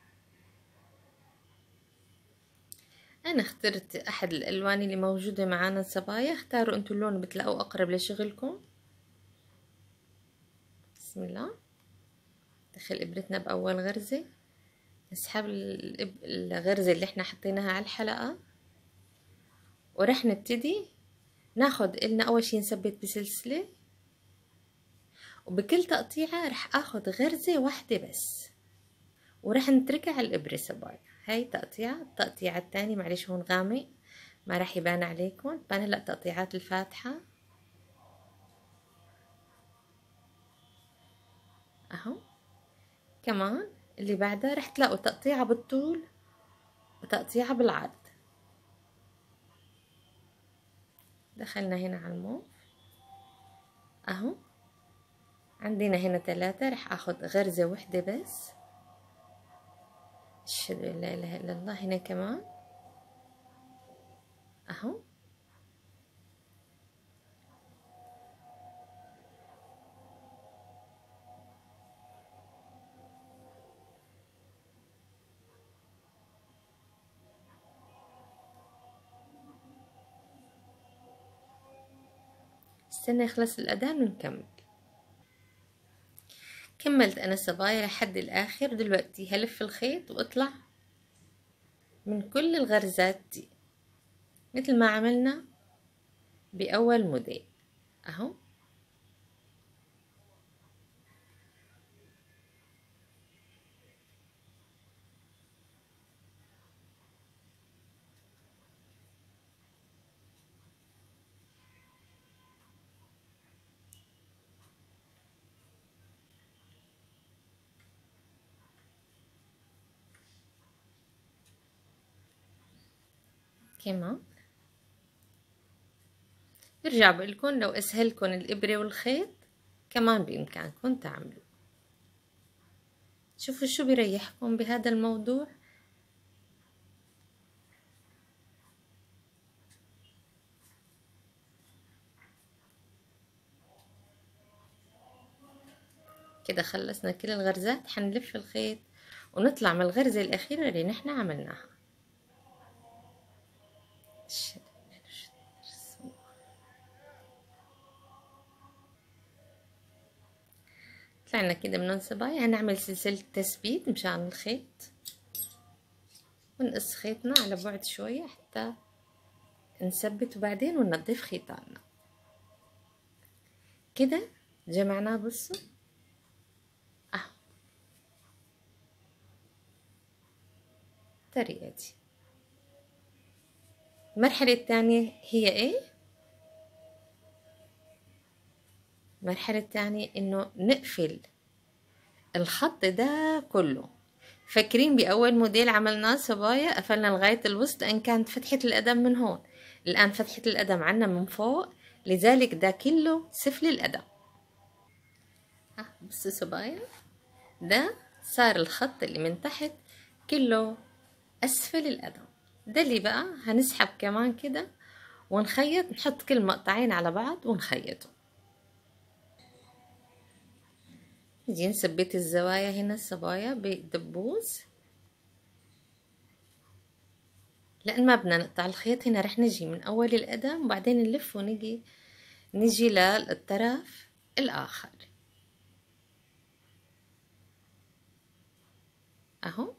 Speaker 1: انا اخترت احد الالوان اللي موجودة معانا الصبايا اختاروا انتو اللون بتلاقوه اقرب لشغلكم بسم الله ندخل ابرتنا باول غرزة نسحب الغرزة اللي احنا حطيناها على الحلقة ورح نبتدي ناخد إلنا أول شي نثبت بسلسلة وبكل تقطيعة رح أخد غرزة واحدة بس وراح نتركها على الابره سبايا هاي تقطيعه التقطيعه الثانيه معلش هون غامق ما راح يبان عليكم بان هلا تقطيعات الفاتحه اهو كمان اللي بعدها رح تلاقوا تقطيعه بالطول وتقطيعه بالعرض دخلنا هنا على الموف اهو عندنا هنا ثلاثة رح اخد غرزة وحدة بس أشهد أن لا إله إلا الله هنا كمان أهو استنى يخلص الأذان ونكمل كملت انا الصبايا لحد الاخر دلوقتي هلف الخيط واطلع من كل الغرزات دي مثل ما عملنا باول موديل اهو كمان برجع بقولكم لو اسهلكم الابرة والخيط كمان بامكانكم تعملوا شوفوا شو بيريحكم بهذا الموضوع كده خلصنا كل الغرزات حنلف الخيط ونطلع من الغرزة الأخيرة اللي نحن عملناها طلعنا كده من الصبايا يعني هنعمل سلسله تثبيت مشان الخيط ونقص خيطنا على بعد شويه حتى نثبت وبعدين وننظف خيطاننا كده جمعناه بصوا اهو الطريقه دي المرحلة الثانية هي ايه؟ المرحلة الثانية انه نقفل الخط ده كله فاكرين بأول موديل عملناه صبايا قفلنا لغاية الوسط ان كانت فتحة القدم من هون الآن فتحة القدم عنا من فوق لذلك ده كله سفل القدم آه، بصوا صبايا ده صار الخط اللي من تحت كله أسفل القدم ده اللي بقى هنسحب كمان كده ونخيط نحط كل مقطعين على بعض ونخيطه نجي نثبت الزوايا هنا الصبايا بدبوس لان ما بدنا نقطع الخيط هنا رح نجي من اول القدم وبعدين نلف ونجي نجي للطرف الاخر اهو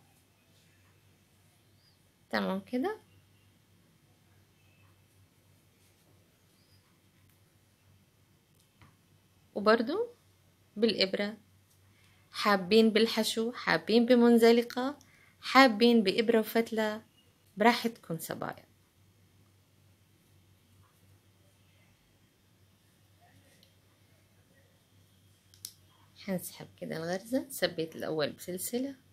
Speaker 1: تمام كده وبرضو بالإبرة حابين بالحشو حابين بمنزلقة حابين بإبرة وفتلة براحتكم صبايا هنسحب كده الغرزة ثبت الأول بسلسلة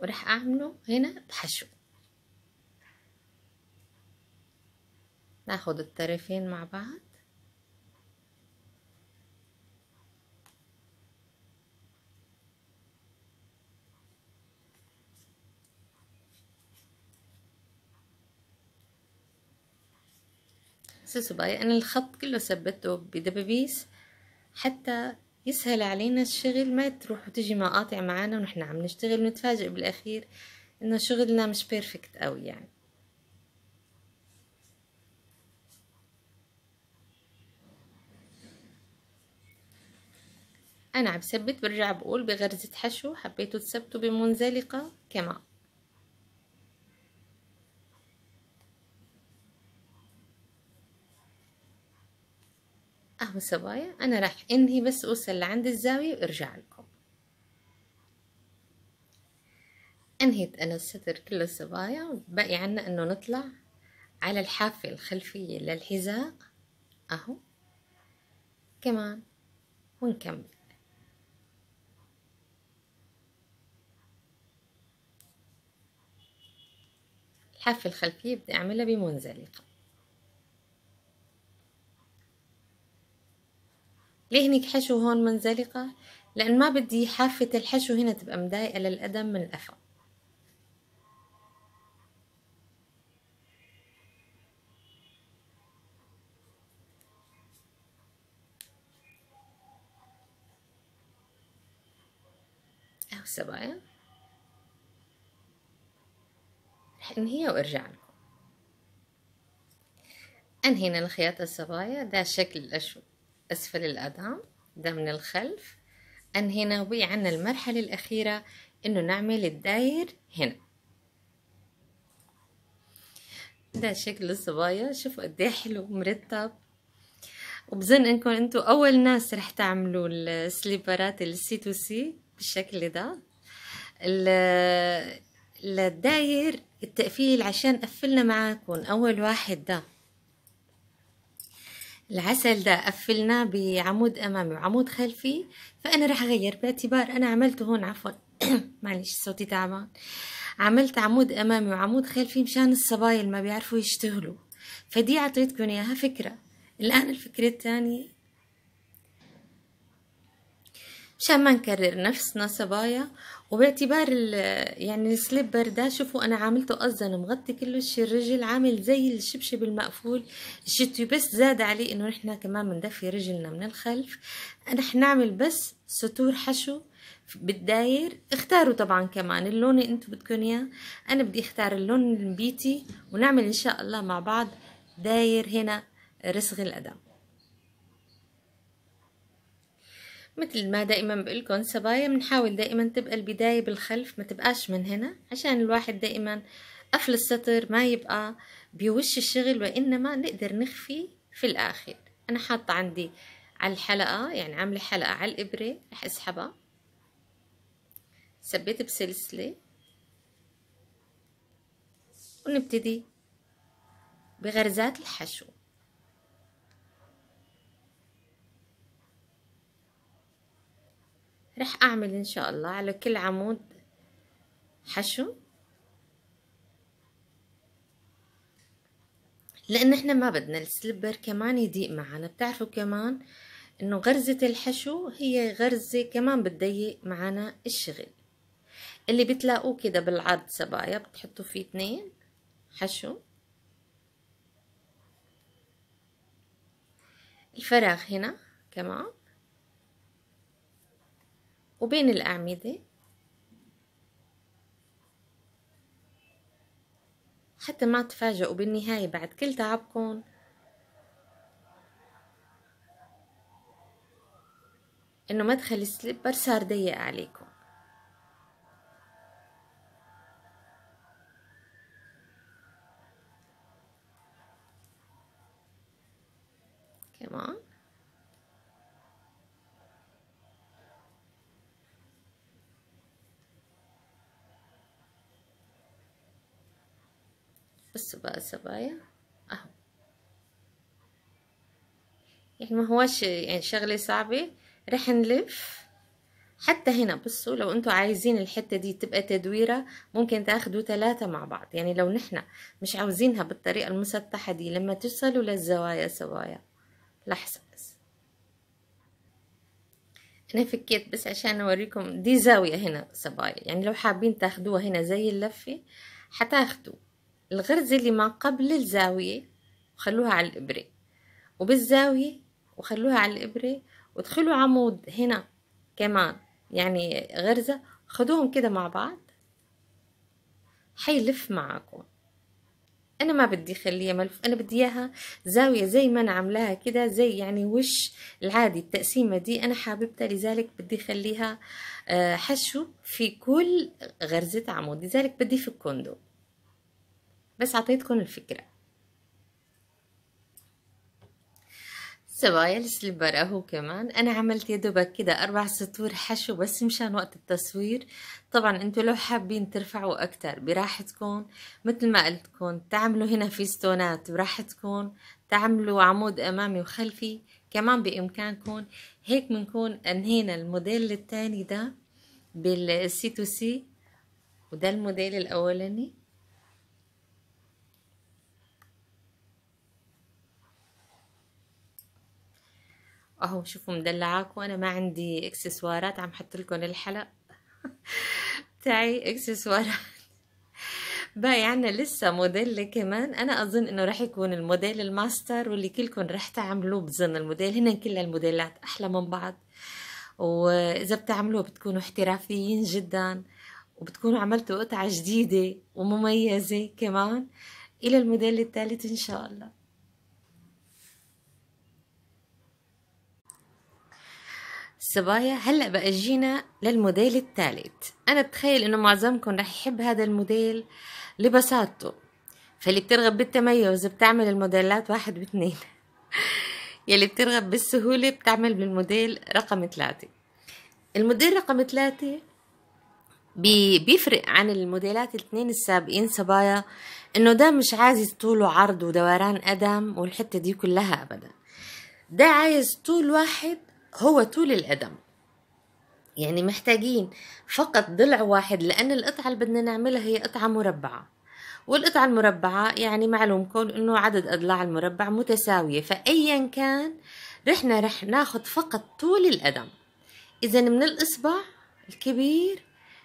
Speaker 1: وراح أعمله هنا بحشو ناخد الطرفين مع بعض سوسو باي أنا الخط كله ثبته بدبابيس حتى يسهل علينا الشغل ما تروح وتجي مقاطع معانا ونحن عم نشتغل ونتفاجئ بالاخير انه شغلنا مش بيرفكت قوي يعني انا عم بثبت برجع بقول بغرزة حشو حبيتوا تثبتوا بمنزلقة كمان اهو سبايا انا راح انهي بس اوصل لعند الزاويه وارجع لكم انهيت انا السطر كله سبايا بقي عنا انه نطلع على الحافه الخلفيه للحذاء اهو كمان ونكمل الحافه الخلفيه بدي اعملها بمنزلقه ليه حشو هون منزلقة؟ لأن ما بدي حافة الحشو هنا تبقى مضايقة للقدم من الأفا أهو السبايا رح انهيها وارجع لكم انهينا الخياطة السبايا ده شكل الأشوك أسفل الأذام ده من الخلف أنهينا عنا المرحلة الأخيرة إنه نعمل الداير هنا ده شكل الصبايا شوفوا قد إيه حلو مرتب وبظن انكم انتوا اول ناس رح تعملوا السليبرات السي تو سي بالشكل ده الداير التقفيل عشان قفلنا معاكم اول واحد ده العسل ده قفلناه بعمود امامي وعمود خلفي فانا راح اغير باعتبار انا عملته هون عفوا معلش صوتي تعبان عملت عمود امامي وعمود خلفي مشان الصبايا اللي ما بيعرفوا يشتغلوا فدي اعطيتكم اياها فكره الان الفكره الثانيه مشان ما نكرر نفسنا صبايا وباعتبار يعني السليبر ده شوفوا انا عاملته قصدا مغطي كل وش الرجل عامل زي الشبشب المقفول الشتوي بس زاد عليه انه نحنا كمان بندفي رجلنا من الخلف رح نعمل بس سطور حشو بالداير اختاروا طبعا كمان اللون اللي انتم بدكم اياه انا بدي اختار اللون البيتي ونعمل ان شاء الله مع بعض داير هنا رسغ القدم مثل ما دائما بقولكم سبايا بنحاول دائما تبقى البداية بالخلف ما تبقاش من هنا عشان الواحد دائما قفل السطر ما يبقى بوش الشغل وإنما نقدر نخفي في الآخر أنا حاطة عندي على الحلقة يعني عاملة حلقة على الإبرة رح أسحبها ثبت بسلسلة ونبتدي بغرزات الحشو رح أعمل إن شاء الله على كل عمود حشو لأن إحنا ما بدنا السليبر كمان يضيق معنا بتعرفوا كمان إنه غرزة الحشو هي غرزة كمان بتضيق معنا الشغل اللي بتلاقوه كده بالعرض سبايا بتحطوا فيه اثنين حشو الفراغ هنا كمان وبين الأعمدة حتى ما تفاجئوا بالنهاية بعد كل تعبكم إنه مدخل السليبر صار ضيق عليكم كمان السبايا اهو يعني ما هوش يعني شغله صعبه رح نلف حتى هنا بصوا لو انتوا عايزين الحته دي تبقى تدويره ممكن تاخدوا ثلاثه مع بعض يعني لو نحنا مش عاوزينها بالطريقه المسطحه دي لما توصلوا للزوايا سوايا لحظه بس انا فكيت بس عشان اوريكم دي زاويه هنا سبايا يعني لو حابين تاخدوها هنا زي اللفه حتاخدوا الغرزة اللي ما قبل الزاوية وخلوها على الإبرة وبالزاوية وخلوها على الإبرة وادخلوا عمود هنا كمان يعني غرزة خدوهم كده مع بعض حيلف معاكم انا ما بدي اخليها ملف انا بدي اياها زاويه زي ما انا عاملاها كده زي يعني وش العادي التقسيمه دي انا حاببتها لذلك بدي اخليها آه، حشو في كل غرزه عمود لذلك بدي في الكندو بس عطيتكم الفكرة سبايا السليبر اهو كمان انا عملت يدوبك كده اربع سطور حشو بس مشان وقت التصوير طبعا انتوا لو حابين ترفعوا اكتر براحتكم مثل ما قلتكم تعملوا هنا في ستونات براحتكم تعملوا عمود امامي وخلفي كمان بامكانكم هيك بنكون انهينا الموديل الثاني ده بالسي تو سي وده الموديل الاولاني اهو شوفوا مدلعاك وانا ما عندي اكسسوارات عم حط لكم الحلق تاعي اكسسوارات باقي عنا لسه موديل كمان انا اظن انه رح يكون الموديل الماستر واللي كلكم رح تعملوه بظن الموديل هنا كل الموديلات احلى من بعض واذا بتعملوه بتكونوا احترافيين جدا وبتكونوا عملتوا قطعة جديدة ومميزة كمان إلى الموديل الثالث إن شاء الله الصبايا هلا بقى جينا للموديل الثالث انا بتخيل انه معظمكم رح يحب هذا الموديل لبساطته فاللي بترغب بالتميز بتعمل الموديلات واحد واثنين يلي بترغب بالسهولة بتعمل بالموديل رقم ثلاثة الموديل رقم ثلاثة بي بيفرق عن الموديلات الاثنين السابقين صبايا انه ده مش عايز طول وعرض ودوران قدم والحتة دي كلها ابدا ده عايز طول واحد هو طول القدم يعني محتاجين فقط ضلع واحد لأن القطعة اللي بدنا نعملها هي قطعة مربعة والقطعة المربعة يعني معلومكم انه عدد اضلاع المربع متساوية فايا كان رحنا رح ناخد فقط طول القدم اذا من الاصبع الكبير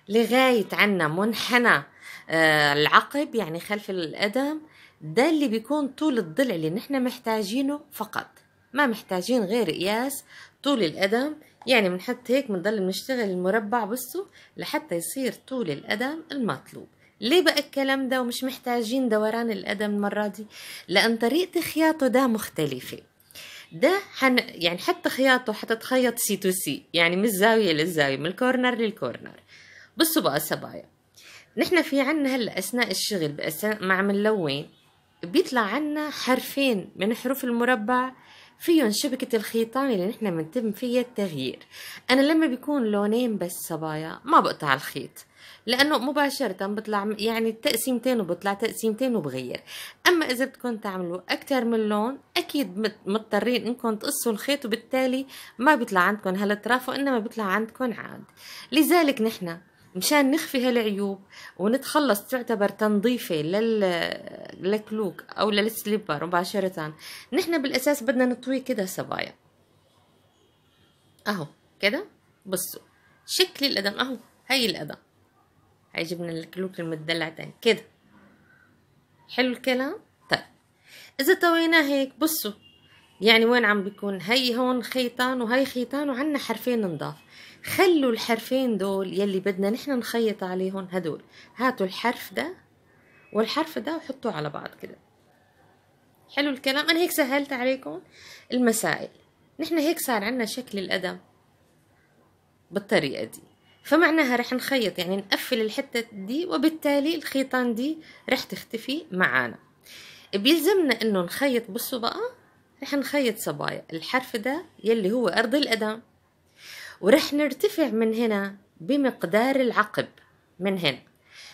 Speaker 1: لغاية عنا منحنى آه، العقب يعني خلف القدم ده اللي بيكون طول الضلع اللي نحن محتاجينه فقط ما محتاجين غير قياس طول القدم يعني بنحط هيك بنضل بنشتغل المربع بصوا لحتى يصير طول القدم المطلوب ليه بقى الكلام ده ومش محتاجين دوران القدم المرة دي لأن طريقة خياطه ده مختلفة ده حن يعني حتى خياطه حتتخيط سي تو سي يعني من الزاوية للزاوية من الكورنر للكورنر بصوا بقى صبايا نحن في عنا هلا أثناء الشغل بأثناء ما عم نلون بيطلع عنا حرفين من حروف المربع فيهم شبكة الخيطان اللي نحن بنتم فيها التغيير أنا لما بيكون لونين بس صبايا ما بقطع الخيط لأنه مباشرة بطلع يعني تقسيمتين وبطلع تقسيمتين وبغير أما إذا بدكم تعملوا أكتر من لون أكيد مضطرين إنكم تقصوا الخيط وبالتالي ما بيطلع عندكم هالأطراف وإنما بيطلع عندكم عاد لذلك نحن مشان نخفي هالعيوب ونتخلص تعتبر تنظيفة لل... للكلوك أو للسليبر مباشرة نحن بالأساس بدنا نطويه كده سبايا أهو كده بصوا شكل الأدم أهو هاي الأدم هاي جبنا الكلوك المدلع تاني كده حلو الكلام طيب إذا طويناه هيك بصوا يعني وين عم بيكون هي هون خيطان وهي خيطان وعنا حرفين نضاف خلوا الحرفين دول يلي بدنا نحن نخيط عليهم هدول هاتوا الحرف ده والحرف ده وحطوه على بعض كده حلو الكلام انا هيك سهلت عليكم المسائل نحن هيك صار عندنا شكل القدم بالطريقه دي فمعناها رح نخيط يعني نقفل الحتة دي وبالتالي الخيطان دي رح تختفي معانا بيلزمنا انه نخيط بصوا بقى رح نخيط صبايا الحرف ده يلي هو ارض القدم ورح نرتفع من هنا بمقدار العقب من هنا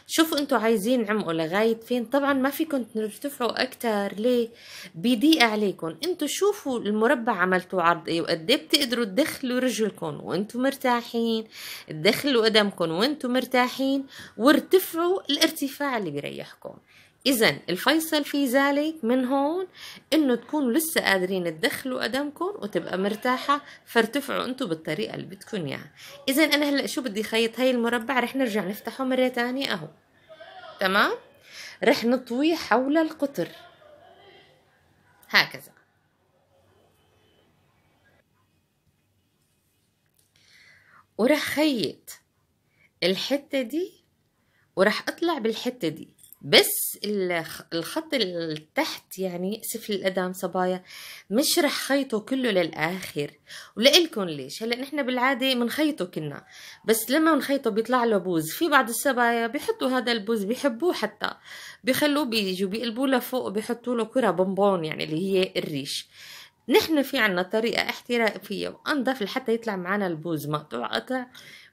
Speaker 1: شوفوا انتوا عايزين عمقوا لغاية فين طبعا ما فيكم ترتفعوا اكتر ليه بيضيق عليكم انتوا شوفوا المربع عملتوا عرض ايه وقد ايه بتقدروا تدخلوا رجلكم وانتوا مرتاحين تدخلوا قدمكم وانتوا مرتاحين وارتفعوا الارتفاع اللي بيريحكم إذا الفيصل في ذلك من هون إنه تكونوا لسه قادرين تدخلوا قدمكم وتبقى مرتاحة فارتفعوا أنتوا بالطريقة اللي بدكم إياها، إذا أنا هلا شو بدي خيط هاي المربع رح نرجع نفتحه مرة تانية أهو، تمام؟ رح نطويه حول القطر هكذا ورح خيط الحتة دي ورح أطلع بالحتة دي بس الخط التحت يعني سفل الأدام صبايا مش رح خيطه كله للآخر ولقلكن ليش هلا نحن بالعادة بنخيطه كنا بس لما بنخيطه بيطلع له بوز في بعض الصبايا بيحطوا هذا البوز بيحبوه حتى بيخلوه بيجوا بيقلبوه لفوق بيحطوا له كرة بونبون يعني اللي هي الريش نحن في عنا طريقة احترافية وأنظف لحتى يطلع معنا البوز مقطوع قطع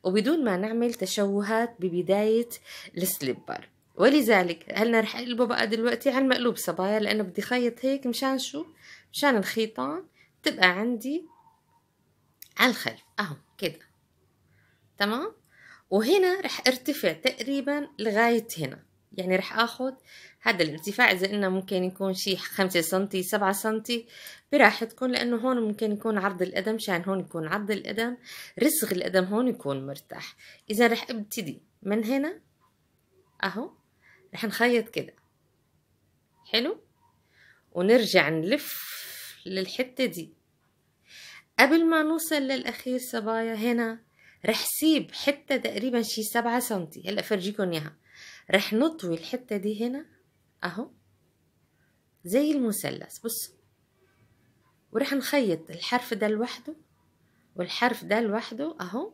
Speaker 1: وبدون ما نعمل تشوهات ببداية السليبر ولذلك هلا رح اقلبه بقى دلوقتي على المقلوب صبايا لانه بدي خيط هيك مشان شو مشان الخيطان تبقى عندي على الخلف اهو كده تمام وهنا رح ارتفع تقريبا لغاية هنا يعني رح اخد هذا الارتفاع اذا قلنا ممكن يكون شي خمسة سنتي سبعة سنتي براحتكم لانه هون ممكن يكون عرض القدم مشان هون يكون عرض القدم رسغ القدم هون يكون مرتاح اذا رح ابتدي من هنا اهو رح نخيط كده حلو ونرجع نلف للحتة دي قبل ما نوصل للأخير صبايا هنا رح سيب حتة تقريبا شي سبعة سنتي هلا فرجيكم اياها رح نطوي الحتة دي هنا اهو زي المثلث بصوا ورح نخيط الحرف ده لوحده والحرف ده لوحده اهو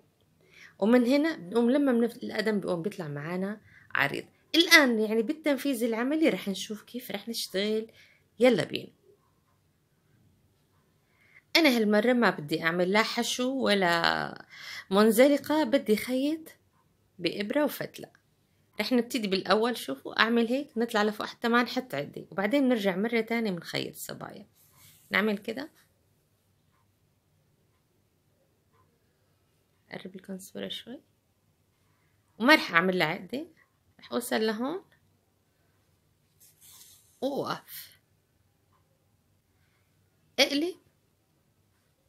Speaker 1: ومن هنا بنقوم لما بنفتح القدم بيقوم بيطلع معانا عريض الآن يعني بالتنفيذ العملي رح نشوف كيف رح نشتغل يلا بينا أنا هالمرة ما بدي أعمل لا حشو ولا منزلقة بدي خيط بإبرة وفتلة رح نبتدي بالأول شوفوا أعمل هيك نطلع لفوق حتى ما نحط عدة وبعدين نرجع مرة تانية بنخيط الصبايا نعمل كده أقرب لكم الصورة شوي وما رح أعمل لها عدة رح اوصل لهون ووقف اقلب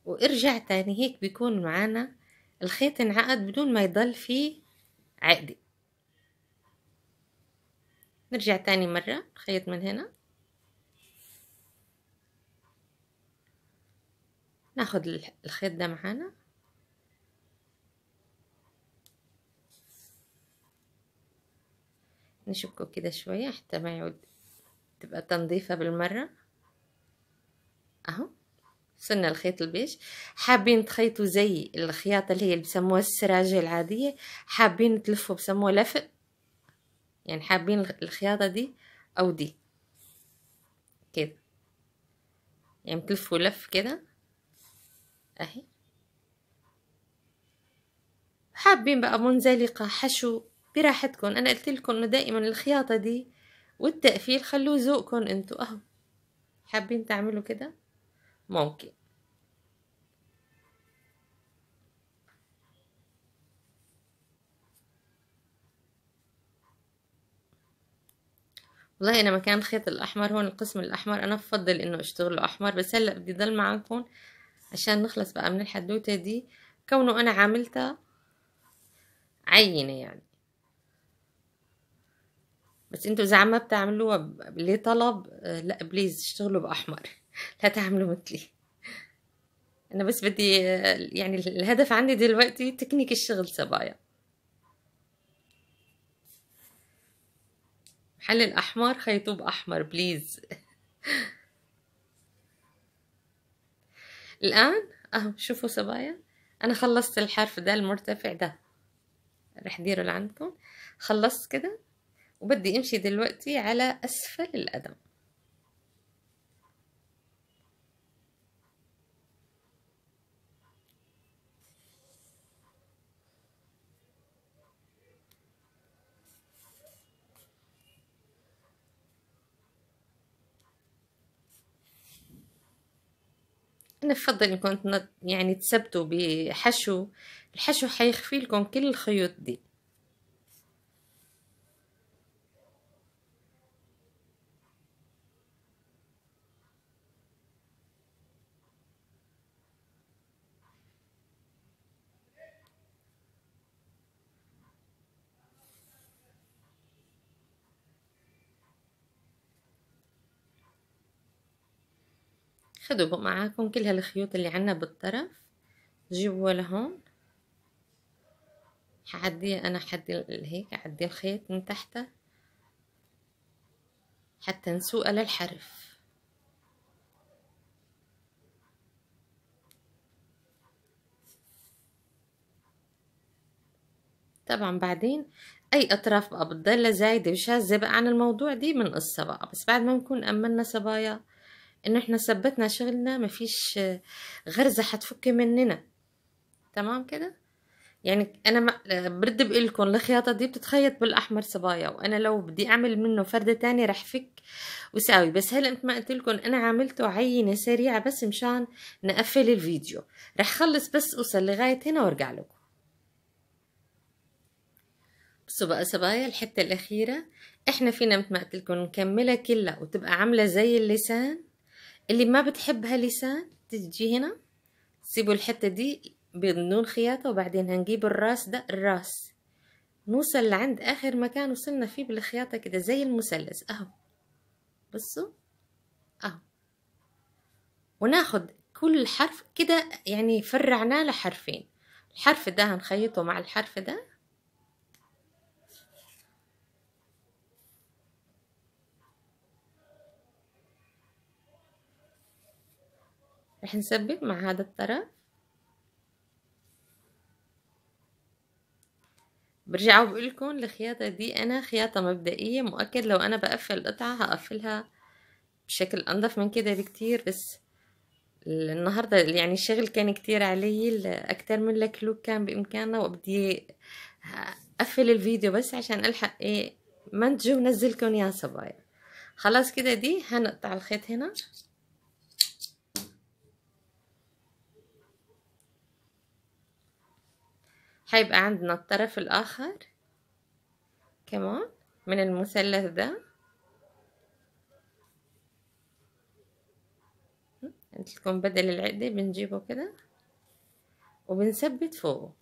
Speaker 1: وارجع تاني هيك بيكون معانا الخيط انعقد بدون ما يضل فيه عقدة نرجع تاني مرة خيط من هنا ناخد الخيط ده معانا نشكه كده شوية حتى ما يعود تبقى تنظيفة بالمرة اهو وصلنا الخيط البيج حابين تخيطوا زي الخياطة اللي هي اللي بسموها السراجة العادية حابين تلفوا بسموها لفق يعني حابين الخياطة دي او دي كده يعني تلفوا لف كده اهي حابين بقى منزلقة حشو براحتكم انا قلت لكم انه دائما الخياطه دي والتقفيل خلوه ذوقكم انتوا اهو حابين تعملوا كده ممكن والله انا مكان الخيط الاحمر هون القسم الاحمر انا بفضل انه اشتغله احمر بس هلا بدي ضل معاكم عشان نخلص بقى من الحدوته دي كونه انا عاملتها عينه يعني بس انتوا اذا بتعملوا بتعملوها ليه طلب آه، لا بليز اشتغلوا باحمر لا تعملوا مثلي انا بس بدي آه، يعني الهدف عندي دلوقتي تكنيك الشغل صبايا حل الاحمر خيطوه باحمر بليز الان اهو شوفوا صبايا انا خلصت الحرف ده المرتفع ده رح ديره لعندكم خلصت كده وبدي امشي دلوقتي على اسفل القدم أنا بفضل إنكم يعني تثبتوا بحشو الحشو حيخفي لكم كل الخيوط دي خدوا معاكم كل هالخيوط اللي عنا بالطرف جيبوها لهون حعديها انا حدي هيك عدي الخيط من تحتها حتى نسوقها للحرف طبعا بعدين اي اطراف بقى بتضلها زايده وشاذه بقى عن الموضوع دي من قصه بقى بس بعد ما نكون امنا صبايا انه احنا ثبتنا شغلنا مفيش غرزة حتفك مننا تمام كده يعني انا ما برد بقلكم الخياطه دي بتتخيط بالاحمر صبايا وانا لو بدي اعمل منه فرده تانية رح فك وساوي بس هلا انت ما قلت لكم انا عاملته عينه سريعه بس مشان نقفل الفيديو رح خلص بس اوصل لغايه هنا وارجع لكم بصوا بقى صبايا الحته الاخيره احنا فينا مثل ما قلت لكم نكملها كلها وتبقى عامله زي اللسان اللي ما بتحبها لسان تجي هنا تسيبوا الحتة دي بدون خياطة وبعدين هنجيب الراس ده الراس نوصل لعند آخر مكان وصلنا فيه بالخياطة كده زي المثلث أهو بصوا أهو وناخد كل حرف كده يعني فرعناه لحرفين الحرف ده هنخيطه مع الحرف ده رح نثبت مع هذا الطرف برجع وبقول لكم الخياطة دي أنا خياطة مبدئية مؤكد لو أنا بقفل القطعه هقفلها بشكل أنظف من كده بكتير بس النهاردة يعني الشغل كان كتير علي أكتر من لوك كان بإمكاننا وبدي أقفل الفيديو بس عشان ألحق إيه منتجه ونزلكم يا صبايا خلاص كده دي هنقطع الخيط هنا هيبقى عندنا الطرف الآخر كمان من المثلث ده عندكم بدل العقدة بنجيبه كده وبنثبت فوقه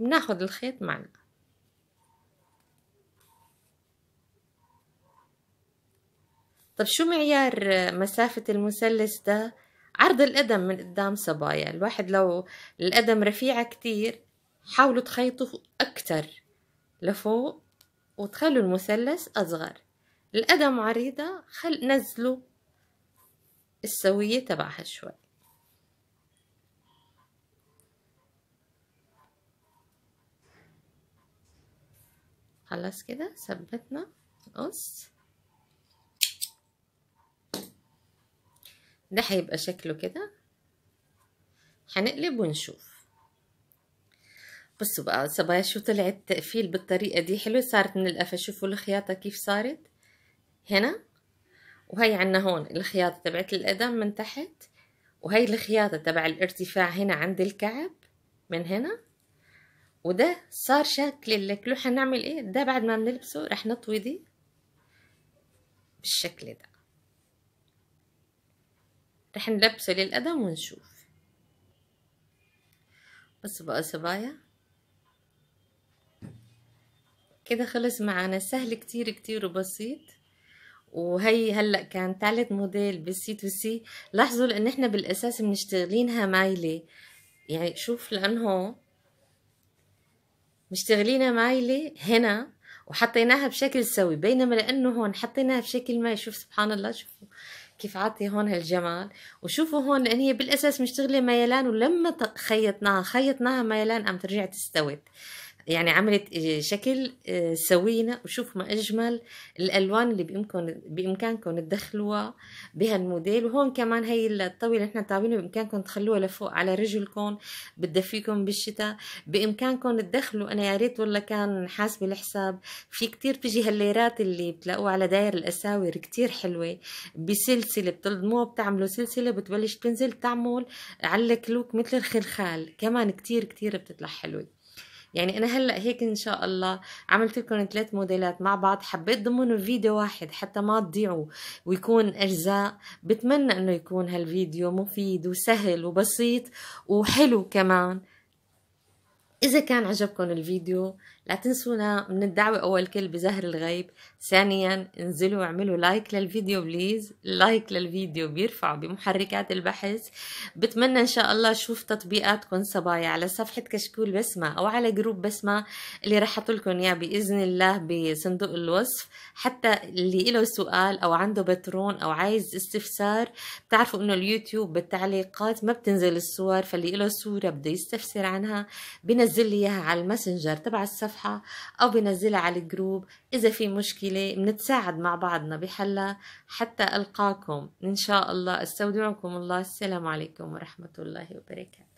Speaker 1: بناخد الخيط معنا طب شو معيار مسافة المثلث ده عرض القدم من قدام صبايا الواحد لو القدم رفيعة كتير حاولوا تخيطوا أكتر لفوق وتخلوا المثلث أصغر القدم عريضة خل نزلوا السوية تبعها شوي خلاص كده ثبتنا القص ده هيبقى شكله كده هنقلب ونشوف بصوا بقى صبايا شو طلع التقفيل بالطريقة دي حلوة صارت من القفا شوفوا الخياطة كيف صارت هنا وهي عنا هون الخياطة تبعت القدم من تحت وهي الخياطة تبع الارتفاع هنا عند الكعب من هنا وده صار شكل الكلو هنعمل ايه ده بعد ما بنلبسه رح نطوي دي بالشكل ده رح نلبسه للقدم ونشوف بس بقى صبايا كده خلص معانا سهل كتير كتير وبسيط وهي هلا كان ثالث موديل بالسي تو سي لاحظوا لان احنا بالاساس بنشتغلينها مايله يعني شوف لانه مشتغلينها مايله هنا وحطيناها بشكل سوي بينما لانه هون حطيناها بشكل ما شوف سبحان الله شوفوا كيف عطي هون هالجمال وشوفوا هون لان هي بالاساس مشتغله ميلان ولما خيطناها خيطناها ميلان قام ترجع تستوت يعني عملت آه، شكل آه، سوينا وشوف ما أجمل الألوان اللي بامكن بإمكانكم تدخلوها بهالموديل وهون كمان هي الطاولة اللي احنا طاوينها بإمكانكم تخلوها لفوق على رجلكم بتدفيكم بالشتاء بإمكانكم تدخلوا أنا يا ريت والله كان حاسبة الحساب في كتير بتجي هالليرات اللي بتلاقوها على داير الأساور كتير حلوة بسلسلة بتلضموها بتعملوا سلسلة بتبلش تنزل تعمل على الكلوك مثل الخلخال كمان كتير كتير بتطلع حلوه يعني انا هلا هيك ان شاء الله عملت لكم ثلاث موديلات مع بعض حبيت ضمنهم فيديو واحد حتى ما تضيعوا ويكون اجزاء بتمنى انه يكون هالفيديو مفيد وسهل وبسيط وحلو كمان إذا كان عجبكم الفيديو لا تنسونا من الدعوة أول كل بزهر الغيب ثانيا انزلوا اعملوا لايك للفيديو بليز لايك للفيديو بيرفع بمحركات البحث بتمنى إن شاء الله شوف تطبيقاتكم صبايا على صفحة كشكول بسمة أو على جروب بسمة اللي رح لكم إياه بإذن الله بصندوق الوصف حتى اللي له سؤال أو عنده بترون أو عايز استفسار بتعرفوا إنه اليوتيوب بالتعليقات ما بتنزل الصور فاللي له صورة بده يستفسر عنها بنزل لي إياها على الماسنجر تبع الصفحة الصفحة أو بنزلها على الجروب إذا في مشكلة بنتساعد مع بعضنا بحلها حتى ألقاكم إن شاء الله استودعكم الله السلام عليكم ورحمة الله وبركاته